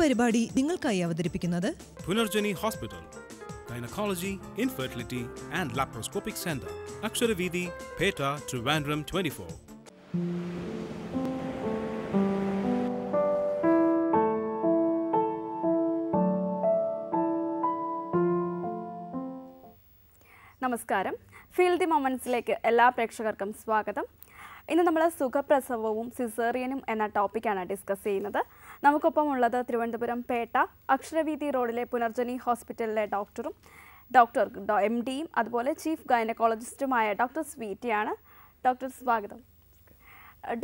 പരിപാടി നിങ്ങൾക്കായി അവതരിപ്പിക്കുന്നത് Punarjani hospital gynaecology infertility and laparoscopic centre അക്ഷരവീതി Pettah Trivandrum twenty four നമസ്കാരം ഫീൽ ദി മൊമെൻറ്റ്സിലേക്ക് എല്ലാ പ്രേക്ഷകർക്കും സ്വാഗതം ഇന്ന് നമ്മൾ സുഖപ്രസവവും സിസേറിയനും എന്ന ടോപ്പിക്കാണ് ഡിസ്കസ് ചെയ്യുന്നത് നമുക്കൊപ്പം ഉള്ളത് തിരുവനന്തപുരം പേട്ട അക്ഷരവീതി റോഡിലെ പുനർജനി ഹോസ്പിറ്റലിലെ ഡോക്ടറും ഡോക്ടർ എം ഡിയും അതുപോലെ ചീഫ് ഗൈനക്കോളജിസ്റ്റുമായ ഡോക്ടർ സ്വീറ്റിയാണ് ഡോക്ടർ സ്വാഗതം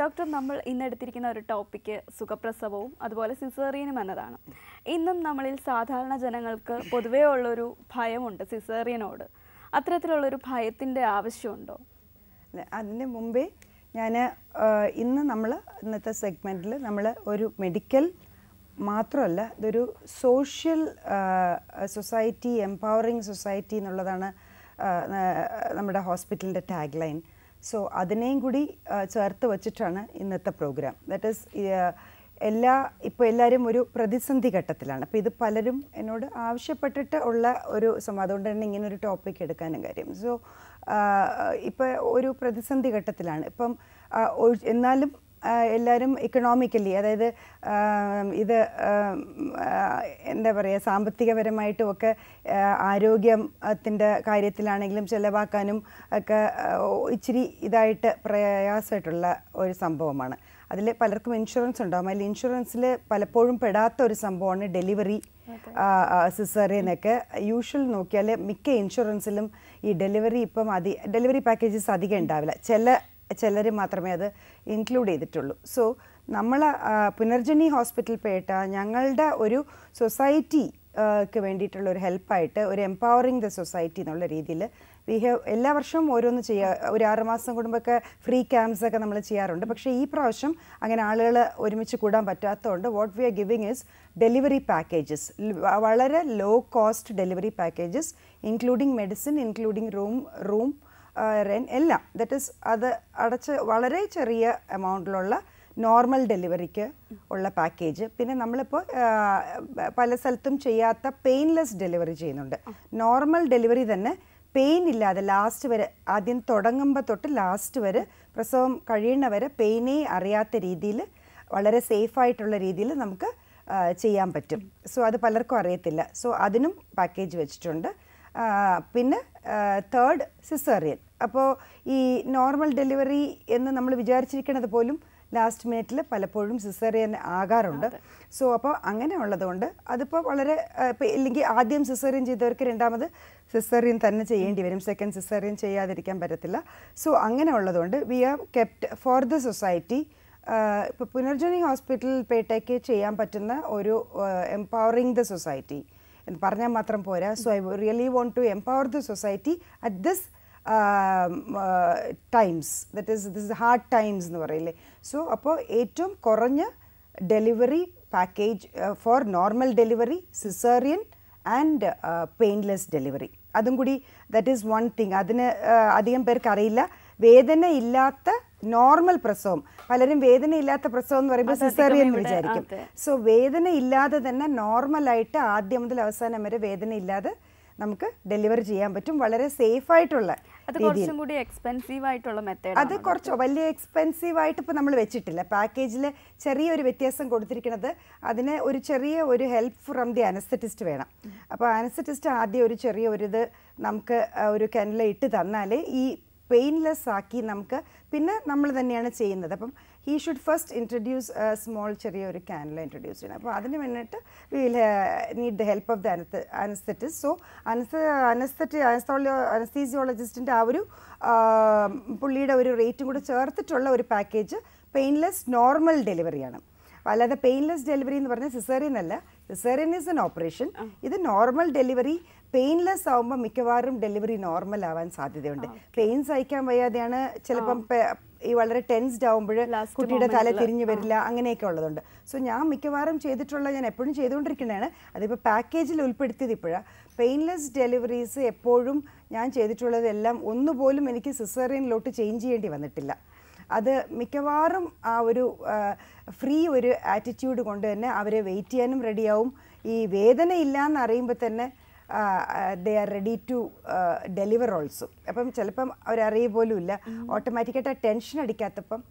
ഡോക്ടർ നമ്മൾ ഇന്നെടുത്തിരിക്കുന്ന ഒരു ടോപ്പിക്ക് സുഖപ്രസവവും അതുപോലെ സിസേറിയനും എന്നതാണ് ഇന്നും നമ്മളിൽ സാധാരണ ജനങ്ങൾക്ക് പൊതുവേ ഉള്ളൊരു ഭയമുണ്ട് സിസേറിയനോട് അത്തരത്തിലുള്ളൊരു ഭയത്തിൻ്റെ ആവശ്യമുണ്ടോ അല്ല അതിന് മുമ്പേ ഞാൻ ഇന്ന് നമ്മൾ ഇന്നത്തെ സെഗ്മെൻറ്റിൽ നമ്മൾ ഒരു മെഡിക്കൽ മാത്രമല്ല ഇതൊരു സോഷ്യൽ സൊസൈറ്റി എംപവറിങ് സൊസൈറ്റി എന്നുള്ളതാണ് നമ്മുടെ ഹോസ്പിറ്റലിൻ്റെ ടാഗ് ലൈൻ സോ അതിനെയും കൂടി ചേർത്ത് വച്ചിട്ടാണ് ഇന്നത്തെ പ്രോഗ്രാം ദാറ്റ് ഈസ് എല്ലാ ഇപ്പോൾ എല്ലാവരും ഒരു പ്രതിസന്ധി ഘട്ടത്തിലാണ് അപ്പോൾ ഇത് പലരും എന്നോട് ആവശ്യപ്പെട്ടിട്ട് ഉള്ള ഒരു സംഭവം അതുകൊണ്ട് തന്നെ ഇങ്ങനെ ഒരു ടോപ്പിക് എടുക്കാനും കാര്യം സോ ഇപ്പം ഒരു പ്രതിസന്ധി ഘട്ടത്തിലാണ് ഇപ്പം എന്നാലും എല്ലാവരും ഇക്കണോമിക്കലി അതായത് ഇത് എന്താ പറയുക സാമ്പത്തികപരമായിട്ടും ഒക്കെ ആരോഗ്യത്തിൻ്റെ കാര്യത്തിലാണെങ്കിലും ചിലവാക്കാനും ഒക്കെ ഇച്ചിരി ഇതായിട്ട് പ്രയാസമായിട്ടുള്ള ഒരു സംഭവമാണ് അതിൽ പലർക്കും ഇൻഷുറൻസ് ഉണ്ടാകും അതിൽ ഇൻഷുറൻസിൽ പലപ്പോഴും പെടാത്ത ഒരു സംഭവമാണ് ഡെലിവറി സിസേറിയനൊക്കെ യൂഷ്വൽ നോക്കിയാൽ മിക്ക ഇൻഷുറൻസിലും ഈ ഡെലിവറി ഇപ്പം അതി ഡെലിവറി പാക്കേജസ് അധികം ഉണ്ടാവില്ല ചില ചിലർ മാത്രമേ അത് ഇൻക്ലൂഡ് ചെയ്തിട്ടുള്ളൂ സോ നമ്മൾ പുനർജനി ഹോസ്പിറ്റൽ പേട്ട ഞങ്ങളുടെ ഒരു സൊസൈറ്റിക്ക് വേണ്ടിയിട്ടുള്ള ഒരു ഹെൽപ്പായിട്ട് ഒരു എംപവറിങ് ദ സൊസൈറ്റി എന്നുള്ള രീതിയിൽ ബിഹേവ് എല്ലാ വർഷവും ഓരോന്ന് ചെയ്യുക ഒരു ആറുമാസം കൂടുമ്പോഴൊക്കെ ഫ്രീ ക്യാമ്പ്സ് ഒക്കെ നമ്മൾ ചെയ്യാറുണ്ട് പക്ഷേ ഈ പ്രാവശ്യം അങ്ങനെ ആളുകൾ ഒരുമിച്ച് കൂടാൻ പറ്റാത്തതുകൊണ്ട് what we are giving is delivery packages വളരെ low cost delivery packages including medicine including room room എല്ലാം ദറ്റ് ഇസ് അത് അടച്ച് വളരെ ചെറിയ എമൗണ്ടിലുള്ള നോർമൽ ഡെലിവറിക്ക് ഉള്ള പാക്കേജ് പിന്നെ നമ്മളിപ്പോൾ പല സ്ഥലത്തും ചെയ്യാത്ത പെയിൻലെസ് ഡെലിവറി ചെയ്യുന്നുണ്ട് നോർമൽ ഡെലിവറി തന്നെ പെയിൻ ഇല്ലാതെ ലാസ്റ്റ് വരെ ആദ്യം തുടങ്ങുമ്പോൾ തൊട്ട് ലാസ്റ്റ് വരെ പ്രസവം കഴിയുന്ന വരെ പെയിനേ അറിയാത്ത രീതിയിൽ വളരെ സേഫായിട്ടുള്ള രീതിയിൽ നമുക്ക് ചെയ്യാൻ പറ്റും സോ അത് പലർക്കും അറിയത്തില്ല സോ അതിനും പാക്കേജ് വെച്ചിട്ടുണ്ട് പിന്നെ തേർഡ് സിസേറിയൻ അപ്പോൾ ഈ നോർമൽ ഡെലിവറി എന്ന് നമ്മൾ വിചാരിച്ചിരിക്കുന്നത് പോലും ലാസ്റ്റ് മിനിറ്റിൽ പലപ്പോഴും സിസേറിയൻ ആകാറുണ്ട് സോ അപ്പോൾ അങ്ങനെ ഉള്ളതുകൊണ്ട് അതിപ്പോൾ വളരെ ഇപ്പോൾ ഇല്ലെങ്കിൽ ആദ്യം സിസേറിയൻ ചെയ്തവർക്ക് രണ്ടാമത് സിസേറിയൻ തന്നെ ചെയ്യേണ്ടി വരും സെക്കൻഡ് സിസേറിയൻ ചെയ്യാതിരിക്കാൻ പറ്റത്തില്ല സോ അങ്ങനെ ഉള്ളതുകൊണ്ട് we are kept for the society ഇപ്പോൾ പുനർജനി ഹോസ്പിറ്റലിൽ പേട്ടയ്ക്ക് ചെയ്യാൻ പറ്റുന്ന ഒരു എംപവറിങ് ദ സൊസൈറ്റി എന്ന് പറഞ്ഞാൽ മാത്രം പോരാ so I really want to empower the society at this times that is this hard times എന്ന് പറയില്ലേ സോ അപ്പോൾ ഏറ്റവും കുറഞ്ഞ delivery package for normal delivery caesarean and painless delivery അതും കൂടി ദറ്റ് ഈസ് വൺ തിങ് അതിന് uh, അധികം പേർക്ക് അറിയില്ല വേദന ഇല്ലാത്ത നോർമൽ പ്രസവം പലരും വേദന ഇല്ലാത്ത പ്രസവം എന്ന് പറയുമ്പോൾ സിസേറിയൻ വിചാരിക്കും സോ വേദന ഇല്ലാതെ തന്നെ നോർമലായിട്ട് ആദ്യം മുതൽ അവസാനം വരെ വേദന ഇല്ലാതെ നമുക്ക് ഡെലിവറി ചെയ്യാൻ പറ്റും വളരെ സേഫായിട്ടുള്ള അത് കുറച്ചോ വലിയ എക്സ്പെൻസീവ് ആയിട്ട് ഇപ്പോൾ നമ്മൾ വെച്ചിട്ടില്ല പാക്കേജിൽ ചെറിയൊരു വ്യത്യാസം കൊടുത്തിരിക്കുന്നത് അതിന് ഒരു ചെറിയ ഒരു ഹെൽപ്പ് ഫ്രം ദി അനസ്തറ്റിസ്റ്റ് വേണം അപ്പോൾ അനസ്തറ്റിസ്റ്റ് ആദ്യം ഒരു ചെറിയ ഒരു ഇത് നമുക്ക് ഒരു കെനലിൽ ഇട്ട് തന്നാൽ ഈ പെയിൻലെസ് ആക്കി നമുക്ക് പിന്നെ നമ്മൾ തന്നെയാണ് ചെയ്യുന്നത് അപ്പം ഈ ഷുഡ് ഫസ്റ്റ് ഇൻട്രൊഡ്യൂസ് സ്മോൾ ചെറിയൊരു ക്യാനല ഇൻട്രൊഡ്യൂസ് ചെയ്യണം അപ്പോൾ അതിന് വേണ്ടിയിട്ട് will need the help of the anaes anaesthetist so anaes anaesthe anaesthesio അനസ്തീസിയോളജിസ്റ്റിൻ്റെ ആ ഒരു പുള്ളിയുടെ ഒരു റേറ്റും കൂടെ ചേർത്തിട്ടുള്ള ഒരു പാക്കേജ് പെയിൻലെസ് നോർമൽ ഡെലിവറിയാണ് അല്ലാതെ പെയിൻലെസ് ഡെലിവറി എന്ന് പറഞ്ഞാൽ സിസേറിയൻ അല്ല സിസേറിയൻ ഇസ് എൻ ഓപ്പറേഷൻ ഇത് നോർമൽ ഡെലിവറി പെയിൻലെസ് ആകുമ്പോൾ മിക്കവാറും ഡെലിവറി നോർമൽ ആവാൻ സാധ്യതയുണ്ട് പെയിൻ സഹിക്കാൻ വയ്യാതെയാണ് ചിലപ്പം ഈ വളരെ ടെൻസ്ഡ് ആവുമ്പോൾ കുട്ടിയുടെ തല തിരിഞ്ഞു വരില്ല അങ്ങനെയൊക്കെ ഉള്ളതുണ്ട് സോ ഞാൻ മിക്കവാറും ചെയ്തിട്ടുള്ള ഞാൻ എപ്പോഴും ചെയ്തുകൊണ്ടിരിക്കുന്നതാണ് അതിപ്പോൾ പാക്കേജിൽ ഉൾപ്പെടുത്തിയത് ഇപ്പോഴാണ് പെയിൻലെസ് ഡെലിവറീസ് എപ്പോഴും ഞാൻ ചെയ്തിട്ടുള്ളതെല്ലാം ഒന്നുപോലും എനിക്ക് സിസേറിയനിലോട്ട് ചേഞ്ച് ചെയ്യേണ്ടി വന്നിട്ടില്ല അത് മിക്കവാറും ആ ഒരു ഫ്രീ ഒരു ആറ്റിറ്റ്യൂഡ് കൊണ്ട് തന്നെ അവരെ വെയിറ്റ് ചെയ്യാനും റെഡിയാവും ഈ വേദന ഇല്ലയെന്ന് അറിയുമ്പോൾ തന്നെ they are ready to deliver also അപ്പം ചിലപ്പം അവരറിയ ഇല്ല ഓട്ടോമാറ്റിക്കായിട്ട് ആ ടെൻഷൻ അടിക്കാത്തപ്പം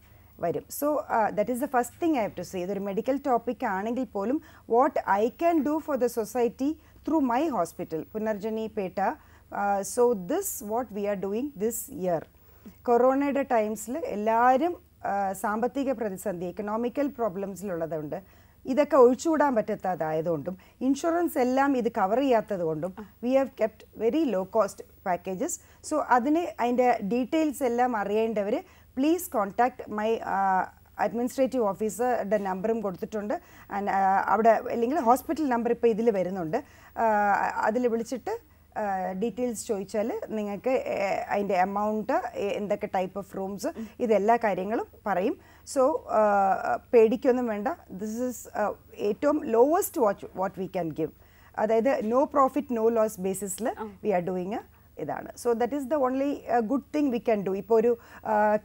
വരും so that is the first thing I have to say ഇതൊരു മെഡിക്കൽ ടോപ്പിക് ആണെങ്കിൽ പോലും what I can do for the society through my hospital Punarjani Pettah so this what we are doing this year കൊറോണയുടെ ടൈംസിൽ എല്ലാവരും സാമ്പത്തിക പ്രതിസന്ധി എക്കണോമിക്കൽ പ്രോബ്ലംസിലുള്ളതുണ്ട് ഇതൊക്കെ ഒഴിച്ചുകൂടാൻ പറ്റാത്തതായതുകൊണ്ടും ഇൻഷുറൻസ് എല്ലാം ഇത് കവർ ചെയ്യാത്തതുകൊണ്ടും we have kept very low cost packages so അതിന് അതിൻ്റെ ഡീറ്റെയിൽസ് എല്ലാം അറിയേണ്ടവർ പ്ലീസ് കോൺടാക്ട് മൈ അഡ്മിനിസ്ട്രേറ്റീവ് ഓഫീസറുടെ നമ്പറും കൊടുത്തിട്ടുണ്ട് അവിടെ അല്ലെങ്കിൽ ഹോസ്പിറ്റൽ നമ്പർ ഇപ്പോൾ ഇതിൽ വരുന്നുണ്ട് അതിൽ വിളിച്ചിട്ട് ഡീറ്റെയിൽസ് ചോദിച്ചാൽ നിങ്ങൾക്ക് അതിൻ്റെ എമൗണ്ട് എന്തൊക്കെ ടൈപ്പ് ഓഫ് റൂംസ് ഇതെല്ലാ കാര്യങ്ങളും പറയും സോ uh, uh, പേടിക്കൊന്നും വേണ്ട ദിസ് ഇസ് uh, ഏറ്റവും lowest watch what we can give അതായത് നോ പ്രോഫിറ്റ് നോ ലോസ് ബേസിസിൽ വി ആർ ഡൂയിങ് ഇതാണ് so that is the only good thing we can do ഇപ്പോൾ ഒരു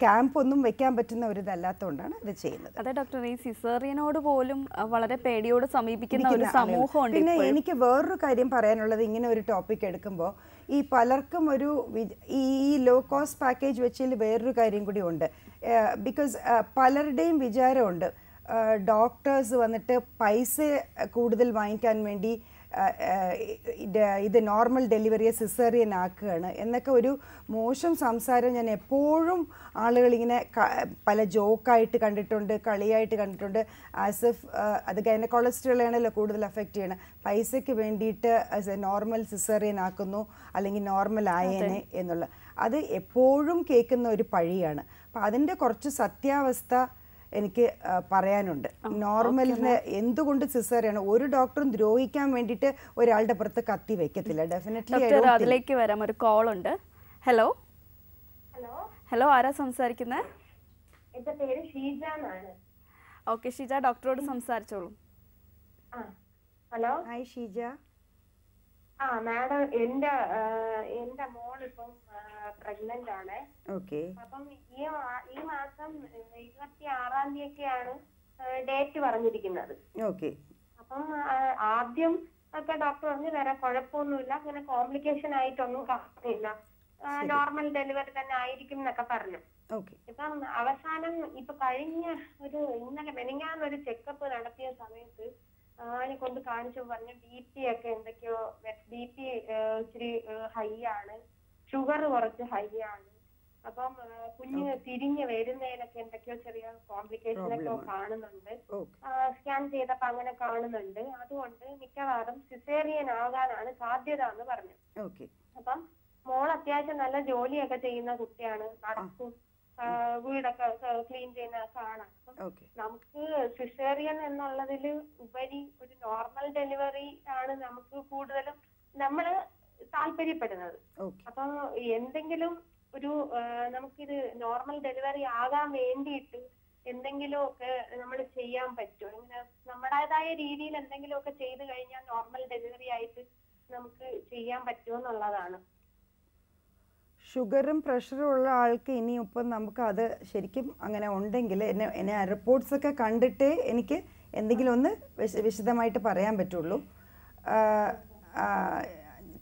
ക്യാമ്പ് ഒന്നും വെക്കാൻ പറ്റുന്ന ഒരു ഇതല്ലാത്തതുകൊണ്ടാണ് ഇത് ചെയ്യുന്നത് അതെ ഡോക്ടർ ഈ സിസേറിയനോട് പോലും വളരെ പേടിയോട് സമീപിക്കുന്ന ഒരു സമൂഹമുണ്ട് പിന്നെ എനിക്ക് വേറൊരു കാര്യം പറയാനുള്ളത് ഇങ്ങനെ ഒരു ടോപ്പിക് എടുക്കുമ്പോൾ ഈ പലർക്കും ഒരു ഈ ലോ കോസ്റ്റ് പാക്കേജ് വെച്ചിൽ വേറൊരു കാര്യം കൂടി ഉണ്ട് ബിക്കോസ് പലരുടെയും വിചാരമുണ്ട് ഡോക്ടേഴ്സ് വന്നിട്ട് പൈസ കൂടുതൽ വാങ്ങിക്കാൻ വേണ്ടി ഇത് നോർമൽ ഡെലിവറിയെ സിസേറിയൻ ആക്കുകയാണ് എന്നൊക്കെ ഒരു മോശം സംസാരം ഞാൻ എപ്പോഴും ആളുകളിങ്ങനെ പല ജോക്കായിട്ട് കണ്ടിട്ടുണ്ട് കളിയായിട്ട് കണ്ടിട്ടുണ്ട് ആസ് എഫ് അത് കൊളസ്ട്രോളാണല്ലോ കൂടുതൽ അഫക്റ്റ് ചെയ്യണം പൈസയ്ക്ക് വേണ്ടിയിട്ട് ആസ് എ നോർമൽ സിസേറിയൻ ആക്കുന്നു അല്ലെങ്കിൽ നോർമൽ ആയേനെ എന്നുള്ള അത് എപ്പോഴും കേൾക്കുന്ന ഒരു പഴിയാണ് അപ്പം അതിൻ്റെ കുറച്ച് സത്യാവസ്ഥ എനിക്ക് പറയാനുണ്ട് നോർമലിന് എന്തുകൊണ്ട് സിസേറിയാണ് ഒരു ഡോക്ടറും ദ്രോഹിക്കാൻ വേണ്ടിയിട്ട് ഒരാളുടെ പുറത്ത് കത്തി വെക്കത്തില്ല ഡെഫിനറ്റ്ലി അതിലേക്ക് വരാം ഒരു കോൾ ഉണ്ട് ഹലോ ഹലോ ഹലോ ആരാ സംസാരിക്കുന്നത് എന്റെ പേര് ഷീജ എന്നാണ് ഓക്കെ ഷീജ ഡോക്ടറോട് സംസാരിച്ചോളൂ ഹലോ ഹായ് ഷീജ ആ മാഡം എന്റെ എന്റെ മോൾ ഇപ്പം പ്രഗ്നന്റ് ആണ് ഓക്കെ അപ്പം ഈ ഈ മാസം ഇരുപത്തി ആറാം തീയതിയൊക്കെയാണ് ഡേറ്റ് പറഞ്ഞിരിക്കുന്നത് ഓക്കെ അപ്പം ആദ്യം ഒക്കെ ഡോക്ടർ പറഞ്ഞു വേറെ കുഴപ്പമൊന്നുമില്ല അങ്ങനെ കോംപ്ലിക്കേഷൻ ആയിട്ടൊന്നും കാണുന്നില്ല നോർമൽ ഡെലിവറി തന്നെ ആയിരിക്കും എന്നൊക്കെ പറഞ്ഞു ഇപ്പം അവസാനം ഇപ്പൊ കഴിഞ്ഞ ഒരു ഇന്നലെ മെനിങ്ങാന്ന് ഒരു ചെക്കപ്പ് നടത്തിയ സമയത്ത് ആനെ കൊണ്ട് കാണിച്ചു പറഞ്ഞു ബി പി ഒക്കെ എന്തൊക്കെയോ ബി പി ഇച്ചിരി ഹൈ ആണ് ഷുഗർ കുറച്ച് ഹൈ ആണ് അപ്പം കുഞ്ഞ് തിരിഞ്ഞ് വരുന്നതിനൊക്കെ എന്തൊക്കെയോ ചെറിയ കോംപ്ലിക്കേഷൻ ഒക്കെ കാണുന്നുണ്ട് സ്കാൻ ചെയ്തപ്പോ അങ്ങനെ കാണുന്നുണ്ട് അതുകൊണ്ട് മിക്കവാറും സിസേറിയൻ ആകാനാണ് സാധ്യത എന്ന് പറഞ്ഞു അപ്പം മോൾ അത്യാവശ്യം നല്ല ജോലിയൊക്കെ ചെയ്യുന്ന കുട്ടിയാണ് നടക്കും വീടൊക്കെ ക്ലീൻ ചെയ്യുന്ന കാണാം നമുക്ക് സിസേറിയൻ എന്നുള്ളതിൽ ഉപരി ഒരു നോർമൽ ഡെലിവറി ആണ് നമുക്ക് കൂടുതലും നമ്മള് താല്പര്യപ്പെടുന്നത് അപ്പൊ എന്തെങ്കിലും ഒരു നമുക്കിത് നോർമൽ ഡെലിവറി ആകാൻ വേണ്ടിയിട്ട് എന്തെങ്കിലും ഒക്കെ നമ്മൾ ചെയ്യാൻ പറ്റുമോ ഇങ്ങനെ നമ്മുടേതായ രീതിയിൽ എന്തെങ്കിലും ഒക്കെ ചെയ്ത് കഴിഞ്ഞാൽ നോർമൽ ഡെലിവറി ആയിട്ട് നമുക്ക് ചെയ്യാൻ പറ്റുമോ എന്നുള്ളതാണ് ഷുഗറും പ്രഷറും ഉള്ള ആൾക്ക് ഇനി ഇപ്പം നമുക്ക് അത് ശരിക്കും അങ്ങനെ ഉണ്ടെങ്കിൽ എന്നെ എന്നെ റിപ്പോർട്ട്സ് ഒക്കെ കണ്ടിട്ടേ എനിക്ക് എന്തെങ്കിലും ഒന്ന് വിശദമായിട്ട് പറയാൻ പറ്റുള്ളൂ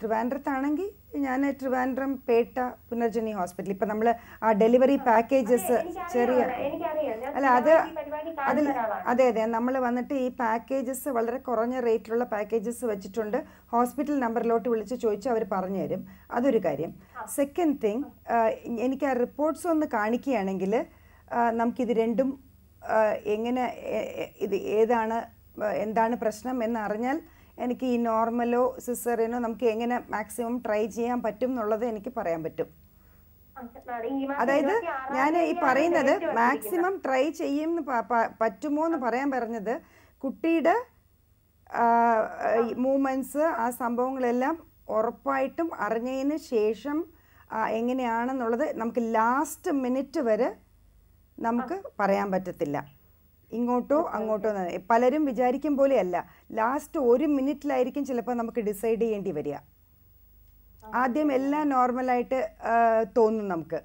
ട്രിവാൻഡ്രത്താണെങ്കിൽ ഞാൻ ട്രിവാൻഡ്രം പേട്ട പുനർജനി ഹോസ്പിറ്റൽ ഇപ്പം നമ്മൾ ആ ഡെലിവറി പാക്കേജസ് ചെറിയ അല്ല അത് അതിൽ അതെ അതെ നമ്മൾ വന്നിട്ട് ഈ പാക്കേജസ് വളരെ കുറഞ്ഞ റേറ്റിലുള്ള പാക്കേജസ് വെച്ചിട്ടുണ്ട് ഹോസ്പിറ്റൽ നമ്പറിലോട്ട് വിളിച്ച് ചോദിച്ച് അവർ പറഞ്ഞു തരും അതൊരു കാര്യം സെക്കൻഡ് തിങ് എനിക്ക് ആ റിപ്പോർട്ട്സ് ഒന്ന് കാണിക്കുകയാണെങ്കിൽ നമുക്കിത് രണ്ടും എങ്ങനെ ഇത് ഏതാണ് എന്താണ് പ്രശ്നം എന്നറിഞ്ഞാൽ എനിക്ക് ഈ നോർമലോ സിസറിനോ നമുക്ക് എങ്ങനെ മാക്സിമം ട്രൈ ചെയ്യാൻ പറ്റും എന്നുള്ളത് എനിക്ക് പറയാൻ പറ്റും അതായത് ഞാൻ ഈ പറയുന്നത് മാക്സിമം ട്രൈ ചെയ്യും പറ്റുമോ എന്ന് പറയാൻ പറഞ്ഞത് കുട്ടിയുടെ മൂമെന്റ്സ് ആ സംഭവങ്ങളെല്ലാം ഉറപ്പായിട്ടും അറിഞ്ഞതിന് ശേഷം എങ്ങനെയാണെന്നുള്ളത് നമുക്ക് ലാസ്റ്റ് മിനിറ്റ് വരെ നമുക്ക് പറയാൻ പറ്റത്തില്ല ഇങ്ങോട്ടോ അങ്ങോട്ടോ പലരും വിചാരിക്കും പോലെയല്ല ലാസ്റ്റ് ഒരു മിനിറ്റിലായിരിക്കും ചിലപ്പോൾ നമുക്ക് ഡിസൈഡ് ചെയ്യേണ്ടി വരിക ആദ്യം എല്ലാം നോർമലായിട്ട് തോന്നും നമുക്ക്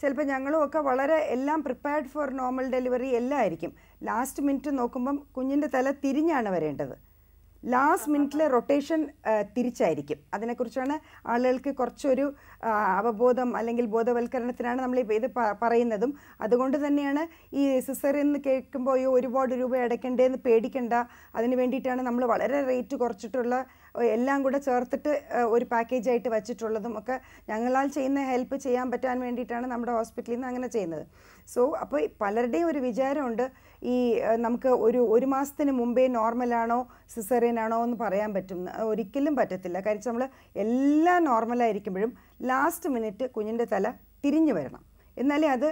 ചിലപ്പോൾ ഞങ്ങളും ഒക്കെ വളരെ എല്ലാം പ്രിപ്പയർഡ് ഫോർ നോർമൽ ഡെലിവറി എല്ലാം ആയിരിക്കും ലാസ്റ്റ് മിനിറ്റ് നോക്കുമ്പം കുഞ്ഞിൻ്റെ തല തിരിഞ്ഞാണ് വരേണ്ടത് ലാസ്റ്റ് മിനിറ്റിലെ റൊട്ടേഷൻ തിരിച്ചായിരിക്കും അതിനെക്കുറിച്ചാണ് ആളുകൾക്ക് കുറച്ചൊരു അവബോധം അല്ലെങ്കിൽ ബോധവൽക്കരണത്തിനാണ് നമ്മൾ ഇത് പറയുന്നതും അതുകൊണ്ട് തന്നെയാണ് ഈ സിസറിന്ന് കേൾക്കുമ്പോൾ ഒരുപാട് രൂപ അടയ്ക്കേണ്ടതെന്ന് പേടിക്കണ്ട അതിന് വേണ്ടിയിട്ടാണ് നമ്മൾ വളരെ റേറ്റ് കുറച്ചിട്ടുള്ള എല്ലാം കൂടെ ചേർത്തിട്ട് ഒരു പാക്കേജായിട്ട് വച്ചിട്ടുള്ളതും ഒക്കെ ഞങ്ങളാൽ ചെയ്യുന്ന ഹെൽപ്പ് ചെയ്യാൻ പറ്റാൻ വേണ്ടിയിട്ടാണ് നമ്മുടെ ഹോസ്പിറ്റലിൽ നിന്ന് അങ്ങനെ ചെയ്യുന്നത് സോ അപ്പോൾ പലരുടെയും ഒരു വിചാരമുണ്ട് ഈ നമുക്ക് ഒരു ഒരു മാസത്തിന് മുമ്പേ നോർമലാണോ ആണോ എന്ന് പറയാൻ പറ്റും ഒരിക്കലും പറ്റത്തില്ല കാര്യം നമ്മൾ എല്ലാം നോർമലായിരിക്കുമ്പോഴും ലാസ്റ്റ് മിനിറ്റ് കുഞ്ഞിൻ്റെ തല തിരിഞ്ഞു വരണം എന്നാലേ അത്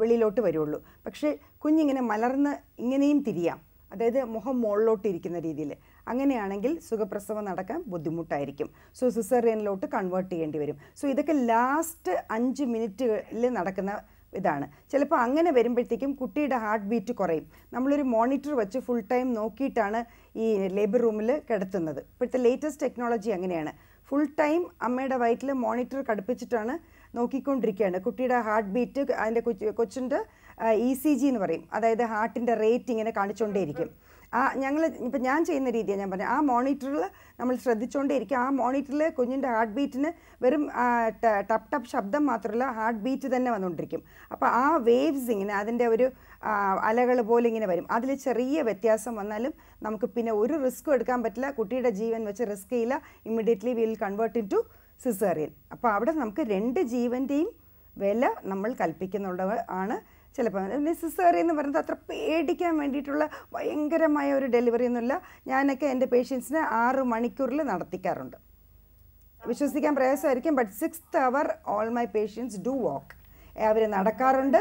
വെളിയിലോട്ട് വരുള്ളൂ പക്ഷേ കുഞ്ഞിങ്ങനെ മലർന്ന് ഇങ്ങനെയും തിരിയാം അതായത് മുഖം മുകളിലോട്ട് ഇരിക്കുന്ന രീതിയിൽ അങ്ങനെയാണെങ്കിൽ സുഖപ്രസവം നടക്കാൻ ബുദ്ധിമുട്ടായിരിക്കും സോ സിസറിയനിലോട്ട് കൺവേർട്ട് ചെയ്യേണ്ടി വരും സോ ഇതൊക്കെ ലാസ്റ്റ് അഞ്ച് മിനിറ്റിൽ നടക്കുന്ന ഇതാണ് ചിലപ്പോൾ അങ്ങനെ വരുമ്പോഴത്തേക്കും കുട്ടിയുടെ ഹാർട്ട് ബീറ്റ് കുറയും നമ്മളൊരു മോണിറ്റർ വെച്ച് ഫുൾ ടൈം നോക്കിയിട്ടാണ് ഈ ലേബർ റൂമിൽ കിടത്തുന്നത് ഇപ്പോഴത്തെ ലേറ്റസ്റ്റ് ടെക്നോളജി അങ്ങനെയാണ് ഫുൾ ടൈം അമ്മയുടെ വയറ്റിൽ മോണിറ്റർ കടുപ്പിച്ചിട്ടാണ് നോക്കിക്കൊണ്ടിരിക്കുകയാണ് കുട്ടിയുടെ ഹാർട്ട് ബീറ്റ് അതിൻ്റെ കൊച്ചിൻ്റെ ഇ സി ജി എന്ന് പറയും അതായത് ഹാർട്ടിൻ്റെ റേറ്റ് ഇങ്ങനെ കാണിച്ചുകൊണ്ടേയിരിക്കും ആ ഞങ്ങൾ ഇപ്പം ഞാൻ ചെയ്യുന്ന രീതിയാണ് ഞാൻ പറഞ്ഞത് ആ മോണിറ്ററിൽ നമ്മൾ ശ്രദ്ധിച്ചുകൊണ്ടേയിരിക്കും ആ മോണിറ്ററിൽ കുഞ്ഞിൻ്റെ ഹാർട്ട് ബീറ്റിന് വെറും ടപ് ടപ് ശബ്ദം മാത്രമല്ല ഹാർട്ട് ബീറ്റ് തന്നെ വന്നുകൊണ്ടിരിക്കും അപ്പോൾ ആ വേവ്സ് ഇങ്ങനെ അതിൻ്റെ ഒരു അലകൾ പോലെ ഇങ്ങനെ വരും അതിൽ ചെറിയ വ്യത്യാസം വന്നാലും നമുക്ക് പിന്നെ ഒരു റിസ്ക് എടുക്കാൻ പറ്റില്ല കുട്ടിയുടെ ജീവൻ വെച്ച് റിസ്ക് ചെയ്യില്ല immediately will convert into caesarean അപ്പോൾ അവിടെ നമുക്ക് രണ്ട് ജീവൻ്റെയും വില നമ്മൾ കൽപ്പിക്കുന്നുള്ളവ ആണ് ചിലപ്പോൾ നെസസറി എന്ന് പറയുന്നത് അത്ര പേടിക്കാൻ വേണ്ടിയിട്ടുള്ള ഭയങ്കരമായ ഒരു ഡെലിവറി ഒന്നുമില്ല ഞാനൊക്കെ എൻ്റെ പേഷ്യൻസിനെ ആറ് മണിക്കൂറിൽ നടത്തിക്കാറുണ്ട് വിശ്വസിക്കാൻ പ്രയാസമായിരിക്കും but six hour all my patients do walk അവർ നടക്കാറുണ്ട്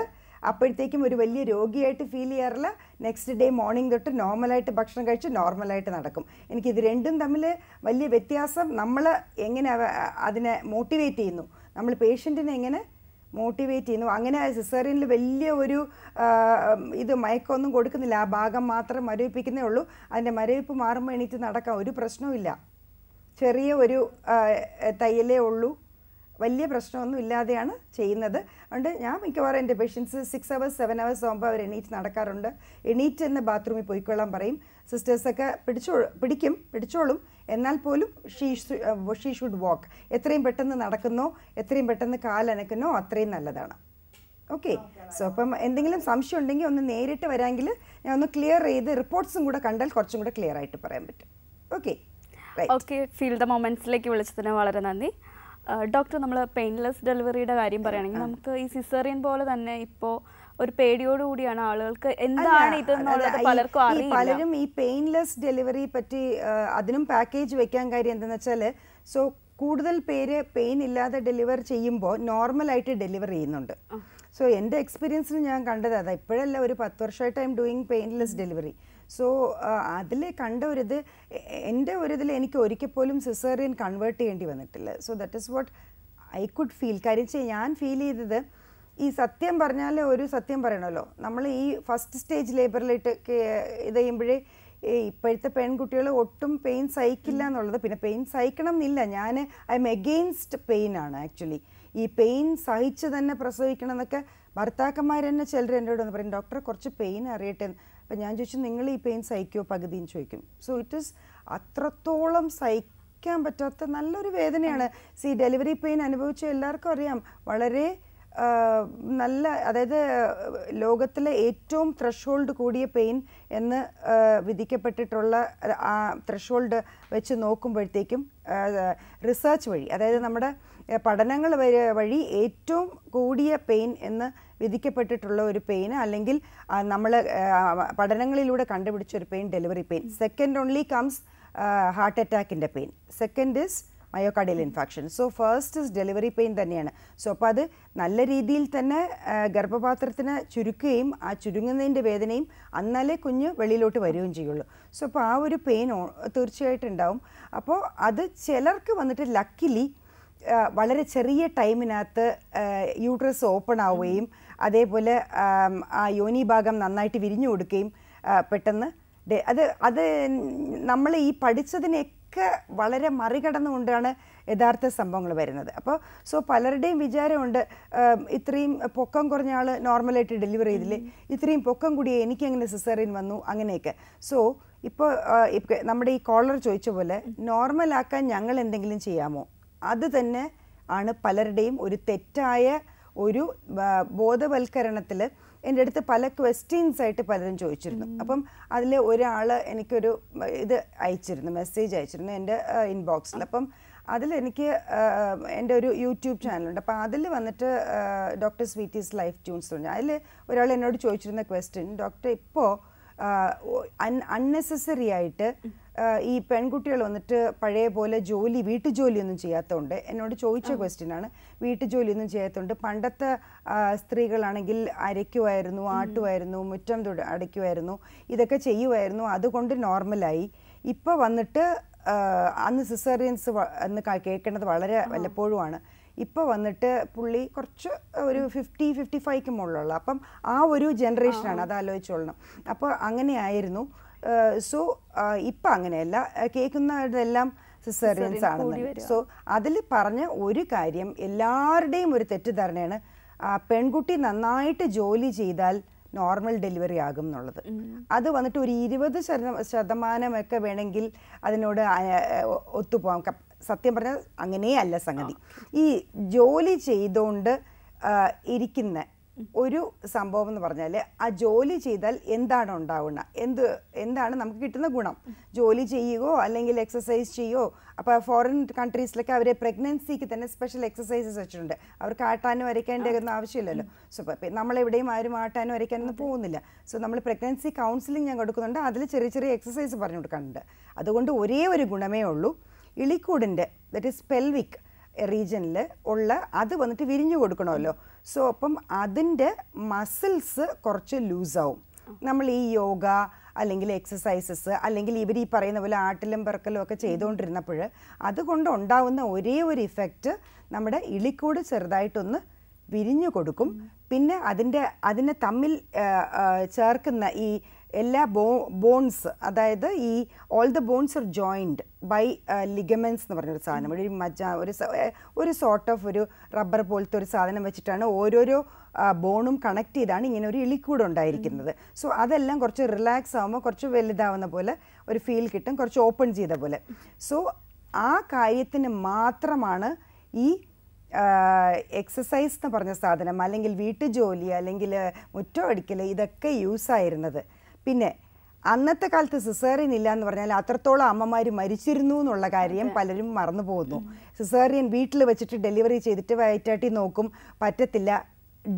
അപ്പോഴത്തേക്കും ഒരു വലിയ രോഗിയായിട്ട് ഫീൽ ചെയ്യാറില്ല നെക്സ്റ്റ് ഡേ മോർണിംഗ് തൊട്ട് നോർമലായിട്ട് ഭക്ഷണം കഴിച്ച് നോർമലായിട്ട് നടക്കും എനിക്ക് ഇത് രണ്ടും തമ്മിൽ വലിയ വ്യത്യാസം നമ്മൾ എങ്ങനെ അതിനെ മോട്ടിവേറ്റ് ചെയ്യുന്നു നമ്മൾ പേഷ്യൻറ്റിനെ എങ്ങനെ മോട്ടിവേറ്റ് ചെയ്യുന്നു അങ്ങനെ സിസേറിയനിൽ വലിയ ഒരു ഇത് മയക്കമൊന്നും കൊടുക്കുന്നില്ല ആ ഭാഗം മാത്രം മരവിപ്പിക്കുന്നേ ഉള്ളൂ അതിൻ്റെ മരവിപ്പ് മാറുമ്പോൾ എണീറ്റ് നടക്കാം ഒരു പ്രശ്നവുമില്ല ചെറിയ ഒരു തയ്യലേ ഉള്ളൂ വലിയ പ്രശ്നമൊന്നും ഇല്ലാതെയാണ് ചെയ്യുന്നത് അതുകൊണ്ട് ഞാൻ മിക്കവാറും എൻ്റെ patients six hours seven hours ആകുമ്പോൾ അവർ എണീറ്റ് നടക്കാറുണ്ട് എണീറ്റ് എന്ന് ബാത്റൂമിൽ പോയിക്കൊള്ളാൻ പറയും സിസ്റ്റേഴ്സൊക്കെ പിടിച്ചോ പിടിക്കും പിടിച്ചോളും എന്നാൽ പോലും ഷീ ഷീ ഷുഡ് വാക്ക് എത്രയും പെട്ടെന്ന് നടക്കുന്നോ എത്രയും പെട്ടെന്ന് കാലനക്കുന്നോ അത്രയും നല്ലതാണ് ഓക്കെ സോ അപ്പം എന്തെങ്കിലും സംശയം ഉണ്ടെങ്കിൽ ഒന്ന് നേരിട്ട് വരാമെങ്കിൽ ഞാൻ ഒന്ന് ക്ലിയർ ചെയ്ത് റിപ്പോർട്ട്സും കൂടെ കണ്ടാൽ കുറച്ചും കൂടെ ക്ലിയർ ആയിട്ട് പറയാൻ പറ്റും ഓക്കെ ഓക്കെ ഫീൽ ദ മൊമെൻറ്റ്സിലേക്ക് വിളിച്ചതിന് വളരെ നന്ദി ഡോക്ടർ നമ്മൾ പെയിൻലെസ് ഡെലിവറിയുടെ കാര്യം പറയുകയാണെങ്കിൽ നമുക്ക് ഈ സിസേറിയൻ പോലെ തന്നെ ഇപ്പോൾ ഒരു പേടിയോടുകൂടിയാണ് ആളുകൾക്ക് എന്താണ് ഇതെന്നുള്ളത് പലർക്കും പലരും ഈ പെയിൻലെസ് ഡെലിവറി പറ്റി അതിനും പാക്കേജ് വെക്കാൻ കാര്യം എന്തെന്ന് വെച്ചാൽ സോ കൂടുതൽ പേര് പെയിൻ ഇല്ലാതെ ഡെലിവർ ചെയ്യുമ്പോൾ നോർമലായിട്ട് ഡെലിവർ ചെയ്യുന്നുണ്ട് സോ എൻ്റെ എക്സ്പീരിയൻസിൽ ഞാൻ കണ്ടത് അതാ ഇപ്പോഴല്ല ഒരു പത്ത് വർഷമായിട്ട് I am doing painless delivery so അതിൽ കണ്ട ഒരിത് എൻ്റെ ഒരിതിൽ എനിക്ക് ഒരിക്കൽ പോലും സിസേറിയൻ കൺവേർട്ട് ചെയ്യേണ്ടി വന്നിട്ടില്ല so that is what I could feel കാര്യം ഞാൻ ഫീൽ ചെയ്തത് ഈ സത്യം പറഞ്ഞാൽ ഒരു സത്യം പറയണമല്ലോ നമ്മൾ ഈ ഫസ്റ്റ് സ്റ്റേജ് ലേബറിലിട്ട് ഇത് ചെയ്യുമ്പോഴേ ഇപ്പോഴത്തെ പെൺകുട്ടികൾ ഒട്ടും പെയിൻ സഹിക്കില്ല എന്നുള്ളത് പിന്നെ പെയിൻ സഹിക്കണം എന്നില്ല ഞാൻ ഐ എം എഗെയിൻസ്റ്റ് പെയിൻ ആണ് ആക്ച്വലി ഈ പെയിൻ സഹിച്ച് തന്നെ പ്രസവിക്കണം എന്നൊക്കെ ഭർത്താക്കന്മാർ തന്നെ ചിലർ എന്നോട് ഒന്ന് പറയും ഡോക്ടർ കുറച്ച് പെയിൻ അറിയട്ടെ അപ്പം ഞാൻ ചോദിച്ചു നിങ്ങൾ ഈ പെയിൻ സഹിക്കുമോ പകുതിയും ചോദിക്കും സോ ഇറ്റ് ഇസ് അത്രത്തോളം സഹിക്കാൻ പറ്റാത്ത നല്ലൊരു വേദനയാണ് സി ഡെലിവറി പെയിൻ അനുഭവിച്ച എല്ലാവർക്കും അറിയാം വളരെ നല്ല അതായത് ലോകത്തിലെ ഏറ്റവും ത്രഷോൾഡ് കൂടിയ പെയിൻ എന്ന് വിധിക്കപ്പെട്ടിട്ടുള്ള ആ ത്രഷോൾഡ് വെച്ച് നോക്കുമ്പോഴത്തേക്കും റിസർച്ച് വഴി അതായത് നമ്മുടെ പഠനങ്ങൾ വഴി ഏറ്റവും കൂടിയ പെയിൻ എന്ന് വിധിക്കപ്പെട്ടിട്ടുള്ള ഒരു പെയിൻ അല്ലെങ്കിൽ നമ്മൾ പഠനങ്ങളിലൂടെ കണ്ടുപിടിച്ച ഒരു pain delivery pain second only comes heart അറ്റാക്കിൻ്റെ pain second is myocardial infection so first is delivery pain തന്നെയാണ് സോ അപ്പോൾ അത് നല്ല രീതിയിൽ തന്നെ ഗർഭപാത്രത്തിന് ചുരുക്കുകയും ആ ചുരുങ്ങുന്നതിൻ്റെ വേദനയും അന്നാലേ കുഞ്ഞ് വെളിയിലോട്ട് വരികയും ചെയ്യുള്ളൂ സോ അപ്പോൾ ആ ഒരു പെയിൻ തീർച്ചയായിട്ടും ഉണ്ടാവും അപ്പോൾ അത് ചിലർക്ക് വന്നിട്ട് ലക്കിലി വളരെ ചെറിയ ടൈമിനകത്ത് യൂട്രസ് ഓപ്പൺ ആവുകയും അതേപോലെ ആ യോനി ഭാഗം നന്നായിട്ട് വിരിഞ്ഞു കൊടുക്കുകയും പെട്ടെന്ന് അത് അത് നമ്മൾ ഈ പഠിച്ചതിനെ ഇതൊക്കെ വളരെ മറികടന്നുകൊണ്ടാണ് യഥാർത്ഥ സംഭവങ്ങൾ വരുന്നത് അപ്പോൾ സോ പലരുടെയും വിചാരമുണ്ട് ഇത്രയും പൊക്കം കുറഞ്ഞ ആൾ നോർമലായിട്ട് ഡെലിവറി ചെയ്തില്ലേ ഇത്രയും പൊക്കം കൂടിയേ എനിക്കങ്ങനെ സിസേറിയൻ വന്നു അങ്ങനെയൊക്കെ സോ ഇപ്പോൾ നമ്മുടെ ഈ കോളർ ചോദിച്ച പോലെ നോർമലാക്കാൻ ഞങ്ങൾ എന്തെങ്കിലും ചെയ്യാമോ അത് തന്നെ ആണ് പലരുടെയും ഒരു തെറ്റായ ഒരു ബോധവൽക്കരണത്തിൽ എൻ്റെ അടുത്ത് പല ക്വസ്റ്റ്യൻസ് ആയിട്ട് പലരും ചോദിച്ചിരുന്നു അപ്പം അതിൽ ഒരാൾ എനിക്കൊരു ഇത് അയച്ചിരുന്നു മെസ്സേജ് അയച്ചിരുന്നു എൻ്റെ ഇൻബോക്സിൽ അപ്പം അതിലെനിക്ക് എനിക്ക് എൻ്റെ ഒരു യൂട്യൂബ് ചാനലുണ്ട് അപ്പോൾ അതിൽ വന്നിട്ട് ഡോക്ടർ സ്വീറ്റീസ് ലൈഫ് ട്യൂൺസ് പറഞ്ഞു അതിൽ ഒരാൾ എന്നോട് ചോദിച്ചിരുന്ന ക്വസ്റ്റ്യൻ ഡോക്ടർ ഇപ്പോൾ അൺ അൺനെസസറി ആയിട്ട് ഈ പെൺകുട്ടികൾ വന്നിട്ട് പഴയ പോലെ ജോലി വീട്ടു ജോലിയൊന്നും ചെയ്യാത്തതുകൊണ്ട് എന്നോട് ചോദിച്ച ക്വസ്റ്റ്യനാണ് വീട്ടു ജോലിയൊന്നും ചെയ്യാത്തതുകൊണ്ട് പണ്ടത്തെ സ്ത്രീകളാണെങ്കിൽ അരയ്ക്കുമായിരുന്നു ആട്ടുമായിരുന്നു മുറ്റം തുട അടയ്ക്കുമായിരുന്നു ഇതൊക്കെ ചെയ്യുമായിരുന്നു അതുകൊണ്ട് നോർമലായി ഇപ്പം വന്നിട്ട് അന്ന് സിസേറിയൻസ് എന്ന് കേൾക്കേണ്ടത് വളരെ വല്ലപ്പോഴുമാണ് ഇപ്പം വന്നിട്ട് പുള്ളി കുറച്ച് ഒരു ഫിഫ്റ്റി ഫിഫ്റ്റി ഫൈവ്ക്ക് മുകളിലുള്ള അപ്പം ആ ഒരു ജനറേഷനാണ് അത് ആലോചിച്ചോളണം അപ്പോൾ അങ്ങനെയായിരുന്നു സോ ഇപ്പം അങ്ങനെയല്ല കേൾക്കുന്നവരുടെല്ലാം സിസേറിയൻസ് ആണെന്ന് സോ അതിൽ പറഞ്ഞ ഒരു കാര്യം എല്ലാവരുടെയും ഒരു തെറ്റിദ്ധാരണയാണ് പെൺകുട്ടി നന്നായിട്ട് ജോലി ചെയ്താൽ നോർമൽ ഡെലിവറി ആകും എന്നുള്ളത് അത് വന്നിട്ട് ഒരു ഇരുപത് ശതമാനമൊക്കെ വേണമെങ്കിൽ അതിനോട് ഒത്തുപോകാം സത്യം പറഞ്ഞാൽ അങ്ങനെയല്ല സംഗതി ഈ ജോലി ചെയ്തുകൊണ്ട് ഇരിക്കുന്ന ഒരു സംഭവം എന്ന് പറഞ്ഞാൽ ആ ജോലി ചെയ്താൽ എന്താണ് ഉണ്ടാവുന്ന എന്ത് എന്താണ് നമുക്ക് കിട്ടുന്ന ഗുണം ജോലി ചെയ്യുകയോ അല്ലെങ്കിൽ എക്സസൈസ് ചെയ്യുകയോ അപ്പോൾ ഫോറിൻ കൺട്രീസിലൊക്കെ അവരെ പ്രഗ്നൻസിക്ക് തന്നെ സ്പെഷ്യൽ എക്സസൈസസ് വെച്ചിട്ടുണ്ട് അവർക്ക് ആട്ടാനും അരയ്ക്കേണ്ട ഒന്നും ആവശ്യമില്ലല്ലോ സോ നമ്മളെവിടെയും ആരും ആട്ടാനും വരയ്ക്കാനൊന്നും പോകുന്നില്ല സോ നമ്മൾ പ്രഗ്നൻസി കൗൺസിലിംഗ് ഞാൻ കൊടുക്കുന്നുണ്ട് അതിൽ ചെറിയ ചെറിയ എക്സസൈസ് പറഞ്ഞു കൊടുക്കാനുണ്ട് അതുകൊണ്ട് ഒരേ ഒരു ഗുണമേ ഉള്ളൂ ഇളിക്കൂടിൻ്റെ ദറ്റ് ഈസ് പെൽവിക് റീജിയനിൽ ഉള്ള അത് വന്നിട്ട് വിരിഞ്ഞു കൊടുക്കണമല്ലോ സോ അപ്പം അതിൻ്റെ മസിൽസ് കുറച്ച് ലൂസാവും നമ്മൾ ഈ യോഗ അല്ലെങ്കിൽ എക്സസൈസസ് അല്ലെങ്കിൽ ഇവർ ഈ പറയുന്ന പോലെ ആട്ടിലും പെറക്കലും ഒക്കെ ചെയ്തുകൊണ്ടിരുന്നപ്പോൾ അതുകൊണ്ട് ഉണ്ടാവുന്ന ഒരേ ഒരു ഇഫക്റ്റ് നമ്മുടെ ഇളിക്കൂട് ചെറുതായിട്ടൊന്ന് വിരിഞ്ഞു കൊടുക്കും പിന്നെ അതിൻ്റെ അതിനെ തമ്മിൽ ചേർക്കുന്ന ഈ എല്ലാ ബോ ബോൺസ് അതായത് ഈ all the bones are joined by ligaments എന്ന് പറഞ്ഞൊരു സാധനം ഒരു മജ്ജ ഒരു ഒരു സോർട്ട് ഓഫ് ഒരു റബ്ബർ പോലത്തെ ഒരു സാധനം വെച്ചിട്ടാണ് ഓരോരോ ബോണും കണക്ട് ചെയ്താണ് ഇങ്ങനെ ഒരു ഇളിക്കൂട് ഉണ്ടായിരിക്കുന്നത് സോ അതെല്ലാം കുറച്ച് റിലാക്സ് ആകുമ്പോൾ കുറച്ച് വലുതാവുന്ന പോലെ ഒരു ഫീൽ കിട്ടും കുറച്ച് ഓപ്പൺ ചെയ്ത പോലെ സോ ആ കാര്യത്തിന് മാത്രമാണ് ഈ എക്സസൈസ് എന്ന് പറഞ്ഞ സാധനം അല്ലെങ്കിൽ വീട്ടുജോലി അല്ലെങ്കിൽ മുറ്റം അടിക്കൽ ഇതൊക്കെ യൂസ് ആയിരുന്നത് പിന്നെ അന്നത്തെ കാലത്ത് സിസേറിയൻ ഇല്ല എന്ന് പറഞ്ഞാൽ അത്രത്തോളം അമ്മമാർ മരിച്ചിരുന്നു എന്നുള്ള കാര്യം പലരും മറന്നു പോകുന്നു സിസേറിയൻ വീട്ടിൽ വെച്ചിട്ട് ഡെലിവറി ചെയ്തിട്ട് വയറ്റാട്ടി നോക്കും പറ്റത്തില്ല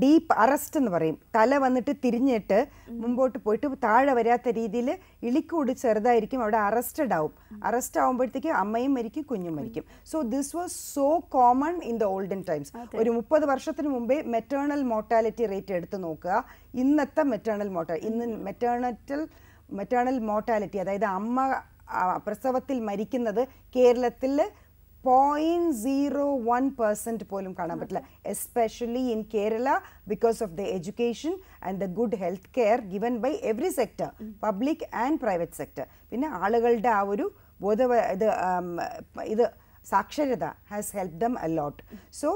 ഡീപ്പ് അറസ്റ്റ് എന്ന് പറയും തല വന്നിട്ട് തിരിഞ്ഞിട്ട് മുമ്പോട്ട് പോയിട്ട് താഴെ വരാത്ത രീതിയിൽ ഇളിക്കൂടി ചെറുതായിരിക്കും അവിടെ അറസ്റ്റഡ് ആവും അറസ്റ്റ് ആകുമ്പോഴത്തേക്ക് അമ്മയും മരിക്കും കുഞ്ഞും മരിക്കും so this was so common in the olden times ഒരു മുപ്പത് വർഷത്തിന് മുമ്പേ മെറ്റേണൽ മോർട്ടാലിറ്റി റേറ്റ് എടുത്ത് നോക്കുക ഇന്നത്തെ മെറ്റേണൽ മോർട്ടാ ഇന്ന് മെറ്റേണറ്റൽ മെറ്റേണൽ മോർട്ടാലിറ്റി അതായത് അമ്മ പ്രസവത്തിൽ മരിക്കുന്നത് കേരളത്തിൽ പോയിന്റ് സീറോ വൺ പെർസെൻറ്റ് പോലും കാണാൻ പറ്റില്ല especially in Kerala because of the education and the good health care given by every sector public and private sector പിന്നെ ആളുകളുടെ ആ ഒരു ബോധ ഇത് ഇത് സാക്ഷരത has help them a lot so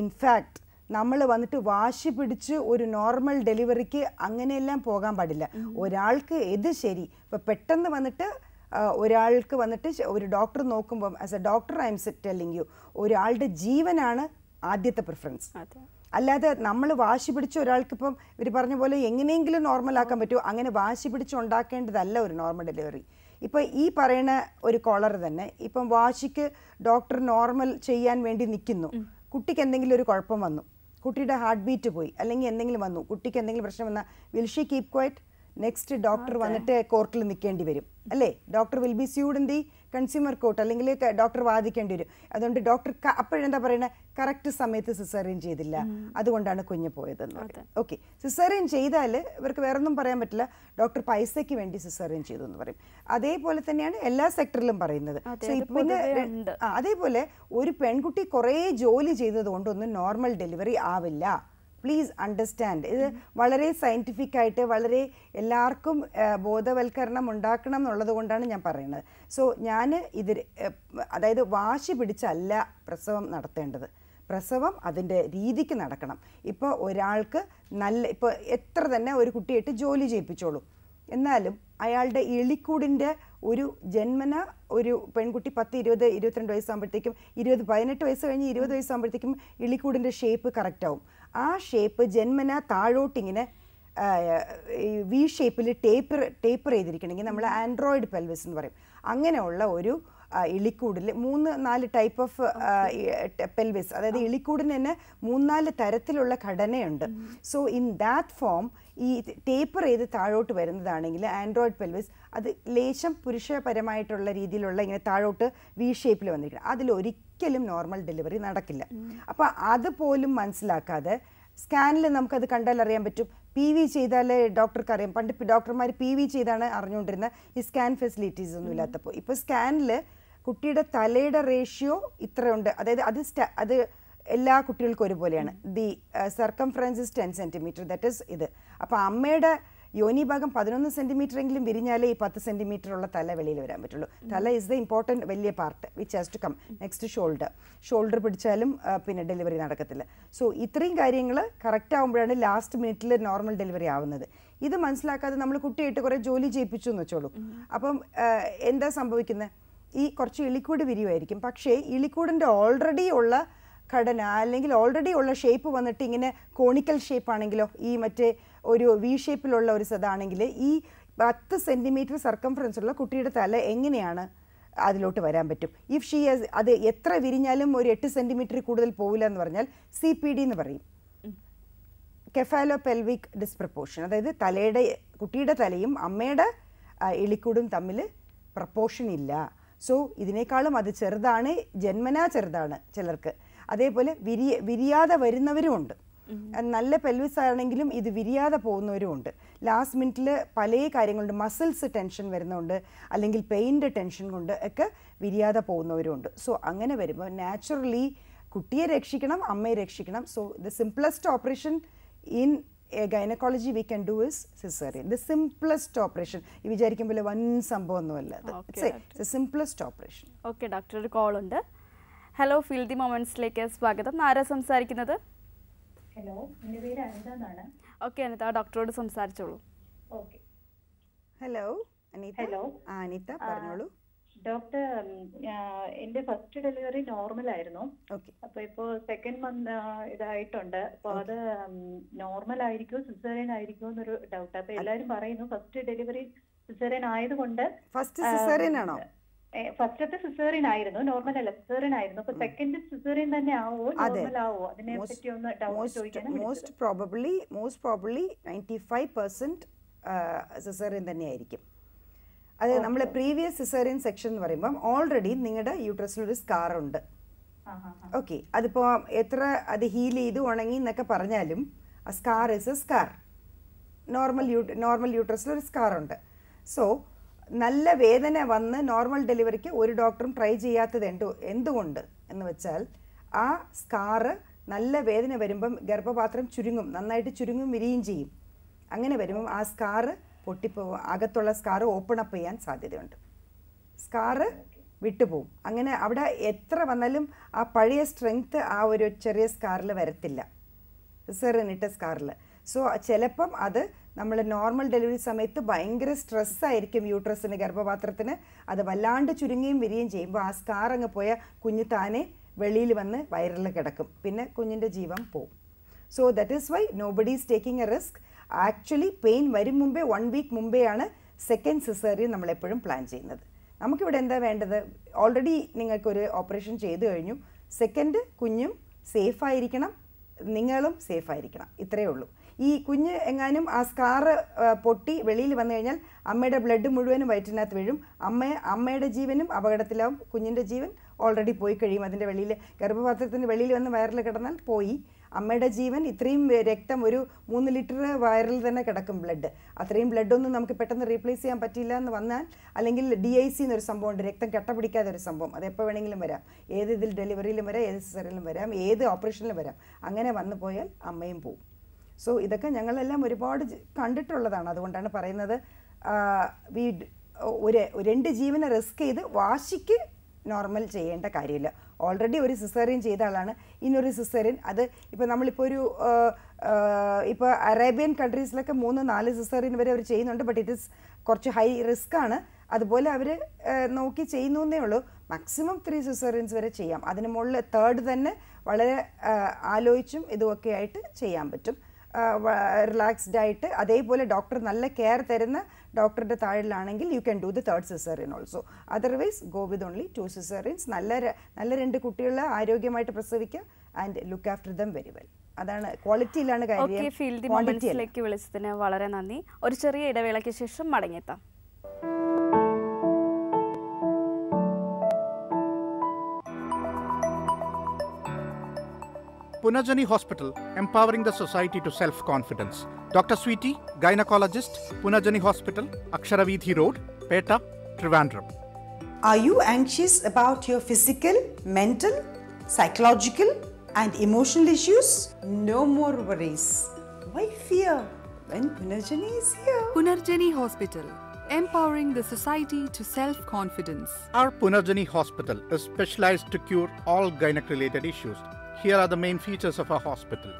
in fact നമ്മൾ വന്നിട്ട് വാശി പിടിച്ച് ഒരു നോർമൽ ഡെലിവറിക്ക് അങ്ങനെയെല്ലാം പോകാൻ പാടില്ല ഒരാൾക്ക് എത് ശരി ഇപ്പം പെട്ടെന്ന് വന്നിട്ട് ഒരാൾക്ക് വന്നിട്ട് ഒരു ഡോക്ടർ നോക്കുമ്പം as a doctor I am set അല്ലെങ്കിൽ ഒരാളുടെ ജീവനാണ് ആദ്യത്തെ പ്രിഫറൻസ് അല്ലാതെ നമ്മൾ വാശി പിടിച്ച ഒരാൾക്ക് ഇപ്പം ഇവർ പറഞ്ഞ പോലെ എങ്ങനെയെങ്കിലും നോർമൽ ആക്കാൻ പറ്റുമോ അങ്ങനെ വാശി പിടിച്ചുണ്ടാക്കേണ്ടതല്ല ഒരു നോർമൽ ഡെലിവറി ഇപ്പം ഈ പറയുന്ന ഒരു കോളർ തന്നെ ഇപ്പം വാശിക്ക് ഡോക്ടർ നോർമൽ ചെയ്യാൻ വേണ്ടി നിൽക്കുന്നു കുട്ടിക്ക് എന്തെങ്കിലും ഒരു കുഴപ്പം വന്നു കുട്ടിയുടെ ഹാർട്ട് ബീറ്റ് പോയി അല്ലെങ്കിൽ എന്തെങ്കിലും വന്നു കുട്ടിക്ക് എന്തെങ്കിലും പ്രശ്നം വന്നാൽ will she keep quiet next doctor വന്നിട്ട് കോർട്ടിൽ നിൽക്കേണ്ടി വരും അല്ലേ doctor will be sued in the consumer court അല്ലെങ്കിൽ ഡോക്ടർ വാദിക്കേണ്ടി വരും അതുകൊണ്ട് ഡോക്ടർ അപ്പോഴെന്താ പറയുന്നത് കറക്റ്റ് സമയത്ത് സിസേറിയൻ ചെയ്തില്ല അതുകൊണ്ടാണ് കുഞ്ഞ് പോയതെന്ന് പറയുന്നത് ഓക്കെ സിസേറിയൻ ചെയ്താൽ ഇവർക്ക് വേറൊന്നും പറയാൻ പറ്റില്ല ഡോക്ടർ പൈസയ്ക്ക് വേണ്ടി സിസേറിയൻ ചെയ്തു എന്ന് പറയും അതേപോലെ തന്നെയാണ് എല്ലാ സെക്ടറിലും പറയുന്നത് അതേപോലെ ഒരു പെൺകുട്ടി കുറേ ജോലി ചെയ്തത് കൊണ്ടൊന്നും നോർമൽ ഡെലിവറി ആവില്ല പ്ലീസ് അണ്ടർസ്റ്റാൻഡ് ഇത് വളരെ സയൻറ്റിഫിക് ആയിട്ട് വളരെ എല്ലാവർക്കും ബോധവൽക്കരണം ഉണ്ടാക്കണം എന്നുള്ളത് കൊണ്ടാണ് ഞാൻ പറയുന്നത് സോ ഞാൻ ഇതിൽ അതായത് വാശി പിടിച്ചല്ല പ്രസവം നടത്തേണ്ടത് പ്രസവം അതിൻ്റെ രീതിക്ക് നടക്കണം ഇപ്പോൾ ഒരാൾക്ക് നല്ല ഇപ്പോൾ എത്ര തന്നെ ഒരു കുട്ടിയായിട്ട് ജോലി ചെയ്യിപ്പിച്ചോളൂ എന്നാലും അയാളുടെ എളിക്കൂടിൻ്റെ ഒരു ജന്മന ഒരു പെൺകുട്ടി പത്ത് ഇരുപത് ഇരുപത്തിരണ്ട് വയസ്സാകുമ്പോഴത്തേക്കും ഇരുപത് പതിനെട്ട് വയസ്സ് കഴിഞ്ഞ് ഇരുപത് വയസ്സാകുമ്പോഴത്തേക്കും ഇളിക്കൂടിൻ്റെ ഷേപ്പ് കറക്റ്റാവും ആ ഷേപ്പ് ജന്മന താഴോട്ടിങ്ങനെ വി ഷേപ്പിൽ ടേപ്പർ ടേപ്പർ ചെയ്തിരിക്കണമെങ്കിൽ നമ്മൾ ആൻഡ്രോയിഡ് പെൽവിസ് എന്ന് പറയും അങ്ങനെയുള്ള ഒരു ഇളിക്കൂടിൽ മൂന്ന് നാല് ടൈപ്പ് ഓഫ് പെൽവിസ് അതായത് ഇളിക്കൂടിന് തന്നെ മൂന്നാല് തരത്തിലുള്ള ഘടനയുണ്ട് സോ ഇൻ ദാറ്റ് ഫോം ഈ ടേപ്പർ ചെയ്ത് താഴോട്ട് വരുന്നതാണെങ്കിൽ ആൻഡ്രോയിഡ് പെൽവിസ് അത് ലേശം പുരുഷപരമായിട്ടുള്ള രീതിയിലുള്ള ഇങ്ങനെ താഴോട്ട് വി ഷേപ്പിൽ വന്നിരിക്കണം അതിലൊരിക്കലും ഒരിക്കലും നോർമൽ ഡെലിവറി നടക്കില്ല അപ്പോൾ അതുപോലും മനസ്സിലാക്കാതെ സ്കാനിൽ നമുക്കത് കണ്ടാൽ അറിയാൻ പറ്റും പി വി ചെയ്താൽ ഡോക്ടർക്ക് അറിയാം പണ്ട് ഡോക്ടർമാർ പി വി ചെയ്താണ് അറിഞ്ഞുകൊണ്ടിരുന്ന ഈ സ്കാൻ ഫെസിലിറ്റീസ് ഒന്നും ഇല്ലാത്തപ്പോൾ ഇപ്പോൾ സ്കാനിൽ കുട്ടിയുടെ തലയുടെ റേഷ്യോ ഇത്രയുണ്ട് അതായത് അത് അത് എല്ലാ കുട്ടികൾക്കും ഒരുപോലെയാണ് the circumference is ten centimetre that is ഇത് അപ്പോൾ അമ്മയുടെ യോനി ഭാഗം പതിനൊന്ന് സെൻറ്റിമീറ്റർ എങ്കിലും വിരിഞ്ഞാലേ ഈ പത്ത് സെന്റിമീറ്റർ ഉള്ള തല വെളിയിൽ വരാൻ പറ്റുള്ളൂ തല ഇസ് ദ ഇമ്പോർട്ടൻറ്റ് വലിയ part which has to come next shoulder shoulder പിടിച്ചാലും പിന്നെ ഡെലിവറി നടക്കത്തില്ല സോ ഇത്രയും കാര്യങ്ങൾ കറക്റ്റ് ആകുമ്പോഴാണ് ലാസ്റ്റ് മിനിറ്റിൽ നോർമൽ ഡെലിവറി ആവുന്നത് ഇത് മനസ്സിലാക്കാതെ നമ്മൾ കുട്ടിയായിട്ട് കുറേ ജോലി ചെയ്യിപ്പിച്ചു എന്ന് വെച്ചോളൂ അപ്പം എന്താ സംഭവിക്കുന്നത് ഈ കുറച്ച് ഇളിക്കൂട് വിരിവായിരിക്കും പക്ഷേ ഇളിക്കൂടിൻ്റെ ഓൾറെഡി ഉള്ള ഘടന അല്ലെങ്കിൽ ഓൾറെഡി ഉള്ള ഷേപ്പ് വന്നിട്ട് ഇങ്ങനെ കോണിക്കൽ ഷേപ്പ് ആണെങ്കിലോ ഈ മറ്റേ ഒരു വി ഷേപ്പിലുള്ള ഒരു സതാണെങ്കിൽ ഈ പത്ത് സെൻറ്റിമീറ്റർ സർക്കംഫറൻസ് ഉള്ള കുട്ടിയുടെ തല എങ്ങനെയാണ് അതിലോട്ട് വരാൻ പറ്റും ഇഫ് ഷീ അത് എത്ര വിരിഞ്ഞാലും ഒരു എട്ട് സെൻറ്റിമീറ്റർ കൂടുതൽ പോവില്ല എന്ന് പറഞ്ഞാൽ സി പി ഡി എന്ന് പറയും കെഫാലോ പെൽവിക് ഡിസ്പ്രപ്പോർഷൻ അതായത് തലയുടെ കുട്ടിയുടെ തലയും അമ്മയുടെ എളിക്കൂടും തമ്മിൽ പ്രപ്പോർഷൻ ഇല്ല സോ ഇതിനേക്കാളും അത് ചെറുതാണ് ജന്മനാ ചെറുതാണ് ചിലർക്ക് അതേപോലെ വിരിയ വിരിയാതെ വരുന്നവരുമുണ്ട് നല്ല പെൽവിസ് ആണെങ്കിലും ഇത് വിരിയാതെ പോകുന്നവരും ഉണ്ട് ലാസ്റ്റ് മിനിറ്റിൽ പല കാര്യങ്ങളുണ്ട് മസിൽസ് ടെൻഷൻ വരുന്നുണ്ട് അല്ലെങ്കിൽ പെയിൻ്റെ ടെൻഷൻ കൊണ്ട് ഒക്കെ വിരിയാതെ പോകുന്നവരും ഉണ്ട് സോ അങ്ങനെ വരുമ്പോൾ നാച്ചുറലി കുട്ടിയെ രക്ഷിക്കണം അമ്മയെ രക്ഷിക്കണം so the simplest operation in gynaecology we can do is caesarean the simplest operation ഈ വിചാരിക്കുമ്പോൾ പോലെ വൻ സംഭവം ഒന്നുമല്ല സിംപ്ലസ്റ്റ് ഓപ്പറേഷൻ ഓക്കെ ഡോക്ടർ ഒരു കോൾ ഉണ്ട് ഹലോ ദി മൊമെന്റ്സിലേക്ക് സ്വാഗതം ആരാ സംസാരിക്കുന്നത് ഹലോ ഓക്കെ അനിത ഡോക്ടറോട് സംസാരിച്ചോളൂ ഹലോ അനിത ഹലോ അനിത പറഞ്ഞോളൂ ഡോക്ടർ എന്റെ ഫസ്റ്റ് ഡെലിവറി നോർമൽ ആയിരുന്നു അപ്പൊ ഇപ്പോ സെക്കൻഡ് മന്ത് ഇതായിട്ടുണ്ട് അപ്പൊ അത് നോർമൽ ആയിരിക്കുമോ സിസേറിയൻ ആയിരിക്കുമോ എന്നൊരു ഡൗട്ട് അപ്പൊ എല്ലാരും പറയുന്നു ഫസ്റ്റ് ഡെലിവറി സിസേറിയൻ ആയതുകൊണ്ട് ഫസ്റ്റ് സിസേറിയൻ ആണോ ഫസ്റ്റത്തെ സിസേറിയൻ ആയിരുന്നു നോർമൽ അല്ല സിസേറിയൻ ആയിരുന്നു അപ്പൊ സെക്കൻഡ് സിസേറിയൻ തന്നെ ആവോ നോർമൽ ആവോ അതിനെ പറ്റി ഒന്ന് ഡൗട്ട് ചോദിക്കാനാണ് most probably most probably ninety five percent caesarean തന്നെയായിരിക്കും അത് നമ്മൾ പ്രീവിയസ് സിസേറിയൻ സെക്ഷൻ എന്ന് പറയുമ്പോൾ ഓൾറെഡി നിങ്ങളുടെ ഒരു സ്കാർ ഉണ്ട് ഓക്കെ അതിപ്പോൾ എത്ര അത് ഹീൽ ചെയ്ത് ഉണങ്ങി എന്നൊക്കെ പറഞ്ഞാലും ആ scar is a scar normal u normal യൂട്രസിൽ ഒരു സ്കാർ ഉണ്ട് സോ നല്ല വേദന വന്ന് നോർമൽ ഡെലിവറിക്ക് ഒരു ഡോക്ടറും ട്രൈ ചെയ്യാത്തത് എന്തോ എന്തുകൊണ്ട് എന്ന് വെച്ചാൽ ആ സ്കാറ് നല്ല വേദന വരുമ്പം ഗർഭപാത്രം ചുരുങ്ങും നന്നായിട്ട് ചുരുങ്ങും വിരിയും ചെയ്യും അങ്ങനെ വരുമ്പം ആ സ്കാറ് പൊട്ടിപ്പോവും അകത്തുള്ള സ്കാറ് ഓപ്പൺ അപ്പ് ചെയ്യാൻ സാധ്യതയുണ്ട് സ്കാറ് വിട്ടുപോകും അങ്ങനെ അവിടെ എത്ര വന്നാലും ആ പഴയ സ്ട്രെങ്ത് ആ ഒരു ചെറിയ സ്കാറിൽ വരത്തില്ല സിറിനിട്ട സ്കാറിൽ സോ ചിലപ്പം അത് നമ്മൾ നോർമൽ ഡെലിവറി സമയത്ത് ഭയങ്കര സ്ട്രെസ് ആയിരിക്കും യൂട്രസിന് ഗർഭപാത്രത്തിന് അത് വല്ലാണ്ട് ചുരുങ്ങുകയും വരികയും ചെയ്യുമ്പോൾ ആ സ്കാർ അങ്ങ് പോയ കുഞ്ഞ് താനെ വെളിയിൽ വന്ന് വയറിൽ കിടക്കും പിന്നെ കുഞ്ഞിൻ്റെ ജീവൻ പോവും so that is why nobody is taking a risk actually pain വരും മുമ്പേ വൺ വീക്ക് മുമ്പേയാണ് സെക്കൻഡ് സിസേറിയൻ നമ്മളെപ്പോഴും പ്ലാൻ ചെയ്യുന്നത് നമുക്കിവിടെ എന്താ വേണ്ടത് ഓൾറെഡി നിങ്ങൾക്കൊരു ഓപ്പറേഷൻ ചെയ്തു കഴിഞ്ഞു സെക്കൻഡ് കുഞ്ഞും സേഫായിരിക്കണം നിങ്ങളും സേഫായിരിക്കണം ഇത്രയേ ഉള്ളൂ ഈ കുഞ്ഞ് എങ്ങാനും ആ സ്കാറ് പൊട്ടി വെളിയിൽ വന്നു കഴിഞ്ഞാൽ അമ്മയുടെ ബ്ലഡ് മുഴുവനും വയറ്റിനകത്ത് വീഴും അമ്മയെ അമ്മയുടെ ജീവനും അപകടത്തിലാവും കുഞ്ഞിൻ്റെ ജീവൻ ഓൾറെഡി പോയി കഴിയും അതിൻ്റെ വെളിയിൽ ഗർഭപാത്രത്തിൻ്റെ വെളിയിൽ വന്ന് വയറിൽ കിടന്നാൽ പോയി അമ്മയുടെ ജീവൻ ഇത്രയും രക്തം ഒരു മൂന്ന് ലിറ്റർ വയറിൽ തന്നെ കിടക്കും ബ്ലഡ് അത്രയും ബ്ലഡൊന്നും നമുക്ക് പെട്ടെന്ന് റീപ്ലേസ് ചെയ്യാൻ പറ്റില്ല എന്ന് വന്നാൽ അല്ലെങ്കിൽ ഡി ഐ സി എന്നൊരു സംഭവമുണ്ട് രക്തം കെട്ട ഒരു സംഭവം അത് എപ്പോൾ വേണമെങ്കിലും വരാം ഏത് ഇതിൽ ഡെലിവറിയിലും വരാം ഏത് സിസറിലും വരാം ഏത് ഓപ്പറേഷനിലും വരാം അങ്ങനെ വന്നു പോയാൽ അമ്മയും പോവും സോ ഇതൊക്കെ ഞങ്ങളെല്ലാം ഒരുപാട് കണ്ടിട്ടുള്ളതാണ് അതുകൊണ്ടാണ് പറയുന്നത് വി ഒരു രണ്ട് ജീവനെ റിസ്ക് ചെയ്ത് വാശിക്ക് നോർമൽ ചെയ്യേണ്ട കാര്യമില്ല ഓൾറെഡി ഒരു സിസേറിയൻ ചെയ്ത ആളാണ് ഇന്നൊരു സിസേറിയൻ അത് ഇപ്പോൾ നമ്മളിപ്പോൾ ഒരു ഇപ്പോൾ അറേബ്യൻ കൺട്രീസിലൊക്കെ മൂന്ന് നാല് സിസേറിയൻ വരെ അവർ ചെയ്യുന്നുണ്ട് ബട്ട് ഇറ്റ് ഇസ് കുറച്ച് ഹൈ റിസ്ക് ആണ് അതുപോലെ അവർ നോക്കി ചെയ്യുന്നു എന്നേ ഉള്ളൂ മാക്സിമം ത്രീ സിസേറിയൻസ് വരെ ചെയ്യാം അതിന് മുകളിൽ തേർഡ് തന്നെ വളരെ ആലോചിച്ചും ഇതുമൊക്കെ ആയിട്ട് ചെയ്യാൻ പറ്റും റിലാക്സ്ഡ് ആയിട്ട് അതേപോലെ ഡോക്ടർ നല്ല കെയർ തരുന്ന ഡോക്ടറുടെ താഴിലാണെങ്കിൽ you can do the third caesarean also otherwise go with only two caesareans നല്ല നല്ല രണ്ട് കുട്ടികളെ ആരോഗ്യമായിട്ട് പ്രസവിക്കുക and look after them very well അതാണ് ക്വാളിറ്റിയിലാണ് കാര്യം വിളിച്ചതിന് വളരെ നന്ദി ഒരു ചെറിയ ഇടവേളയ്ക്ക് ശേഷം മടങ്ങിയെത്താം Punajani Hospital, empowering the society to self-confidence. Dr. Sweetie, gynecologist, Punajani Hospital, Aksharavidhi Road, Peta, Trivandrum. Are you anxious about your physical, mental, psychological and emotional issues? No more worries. Why fear when Punajani is here? Punajani Hospital, empowering the society to self-confidence. Our Punajani Hospital is specialized to cure all gynec-related issues here are the main features of our hospital.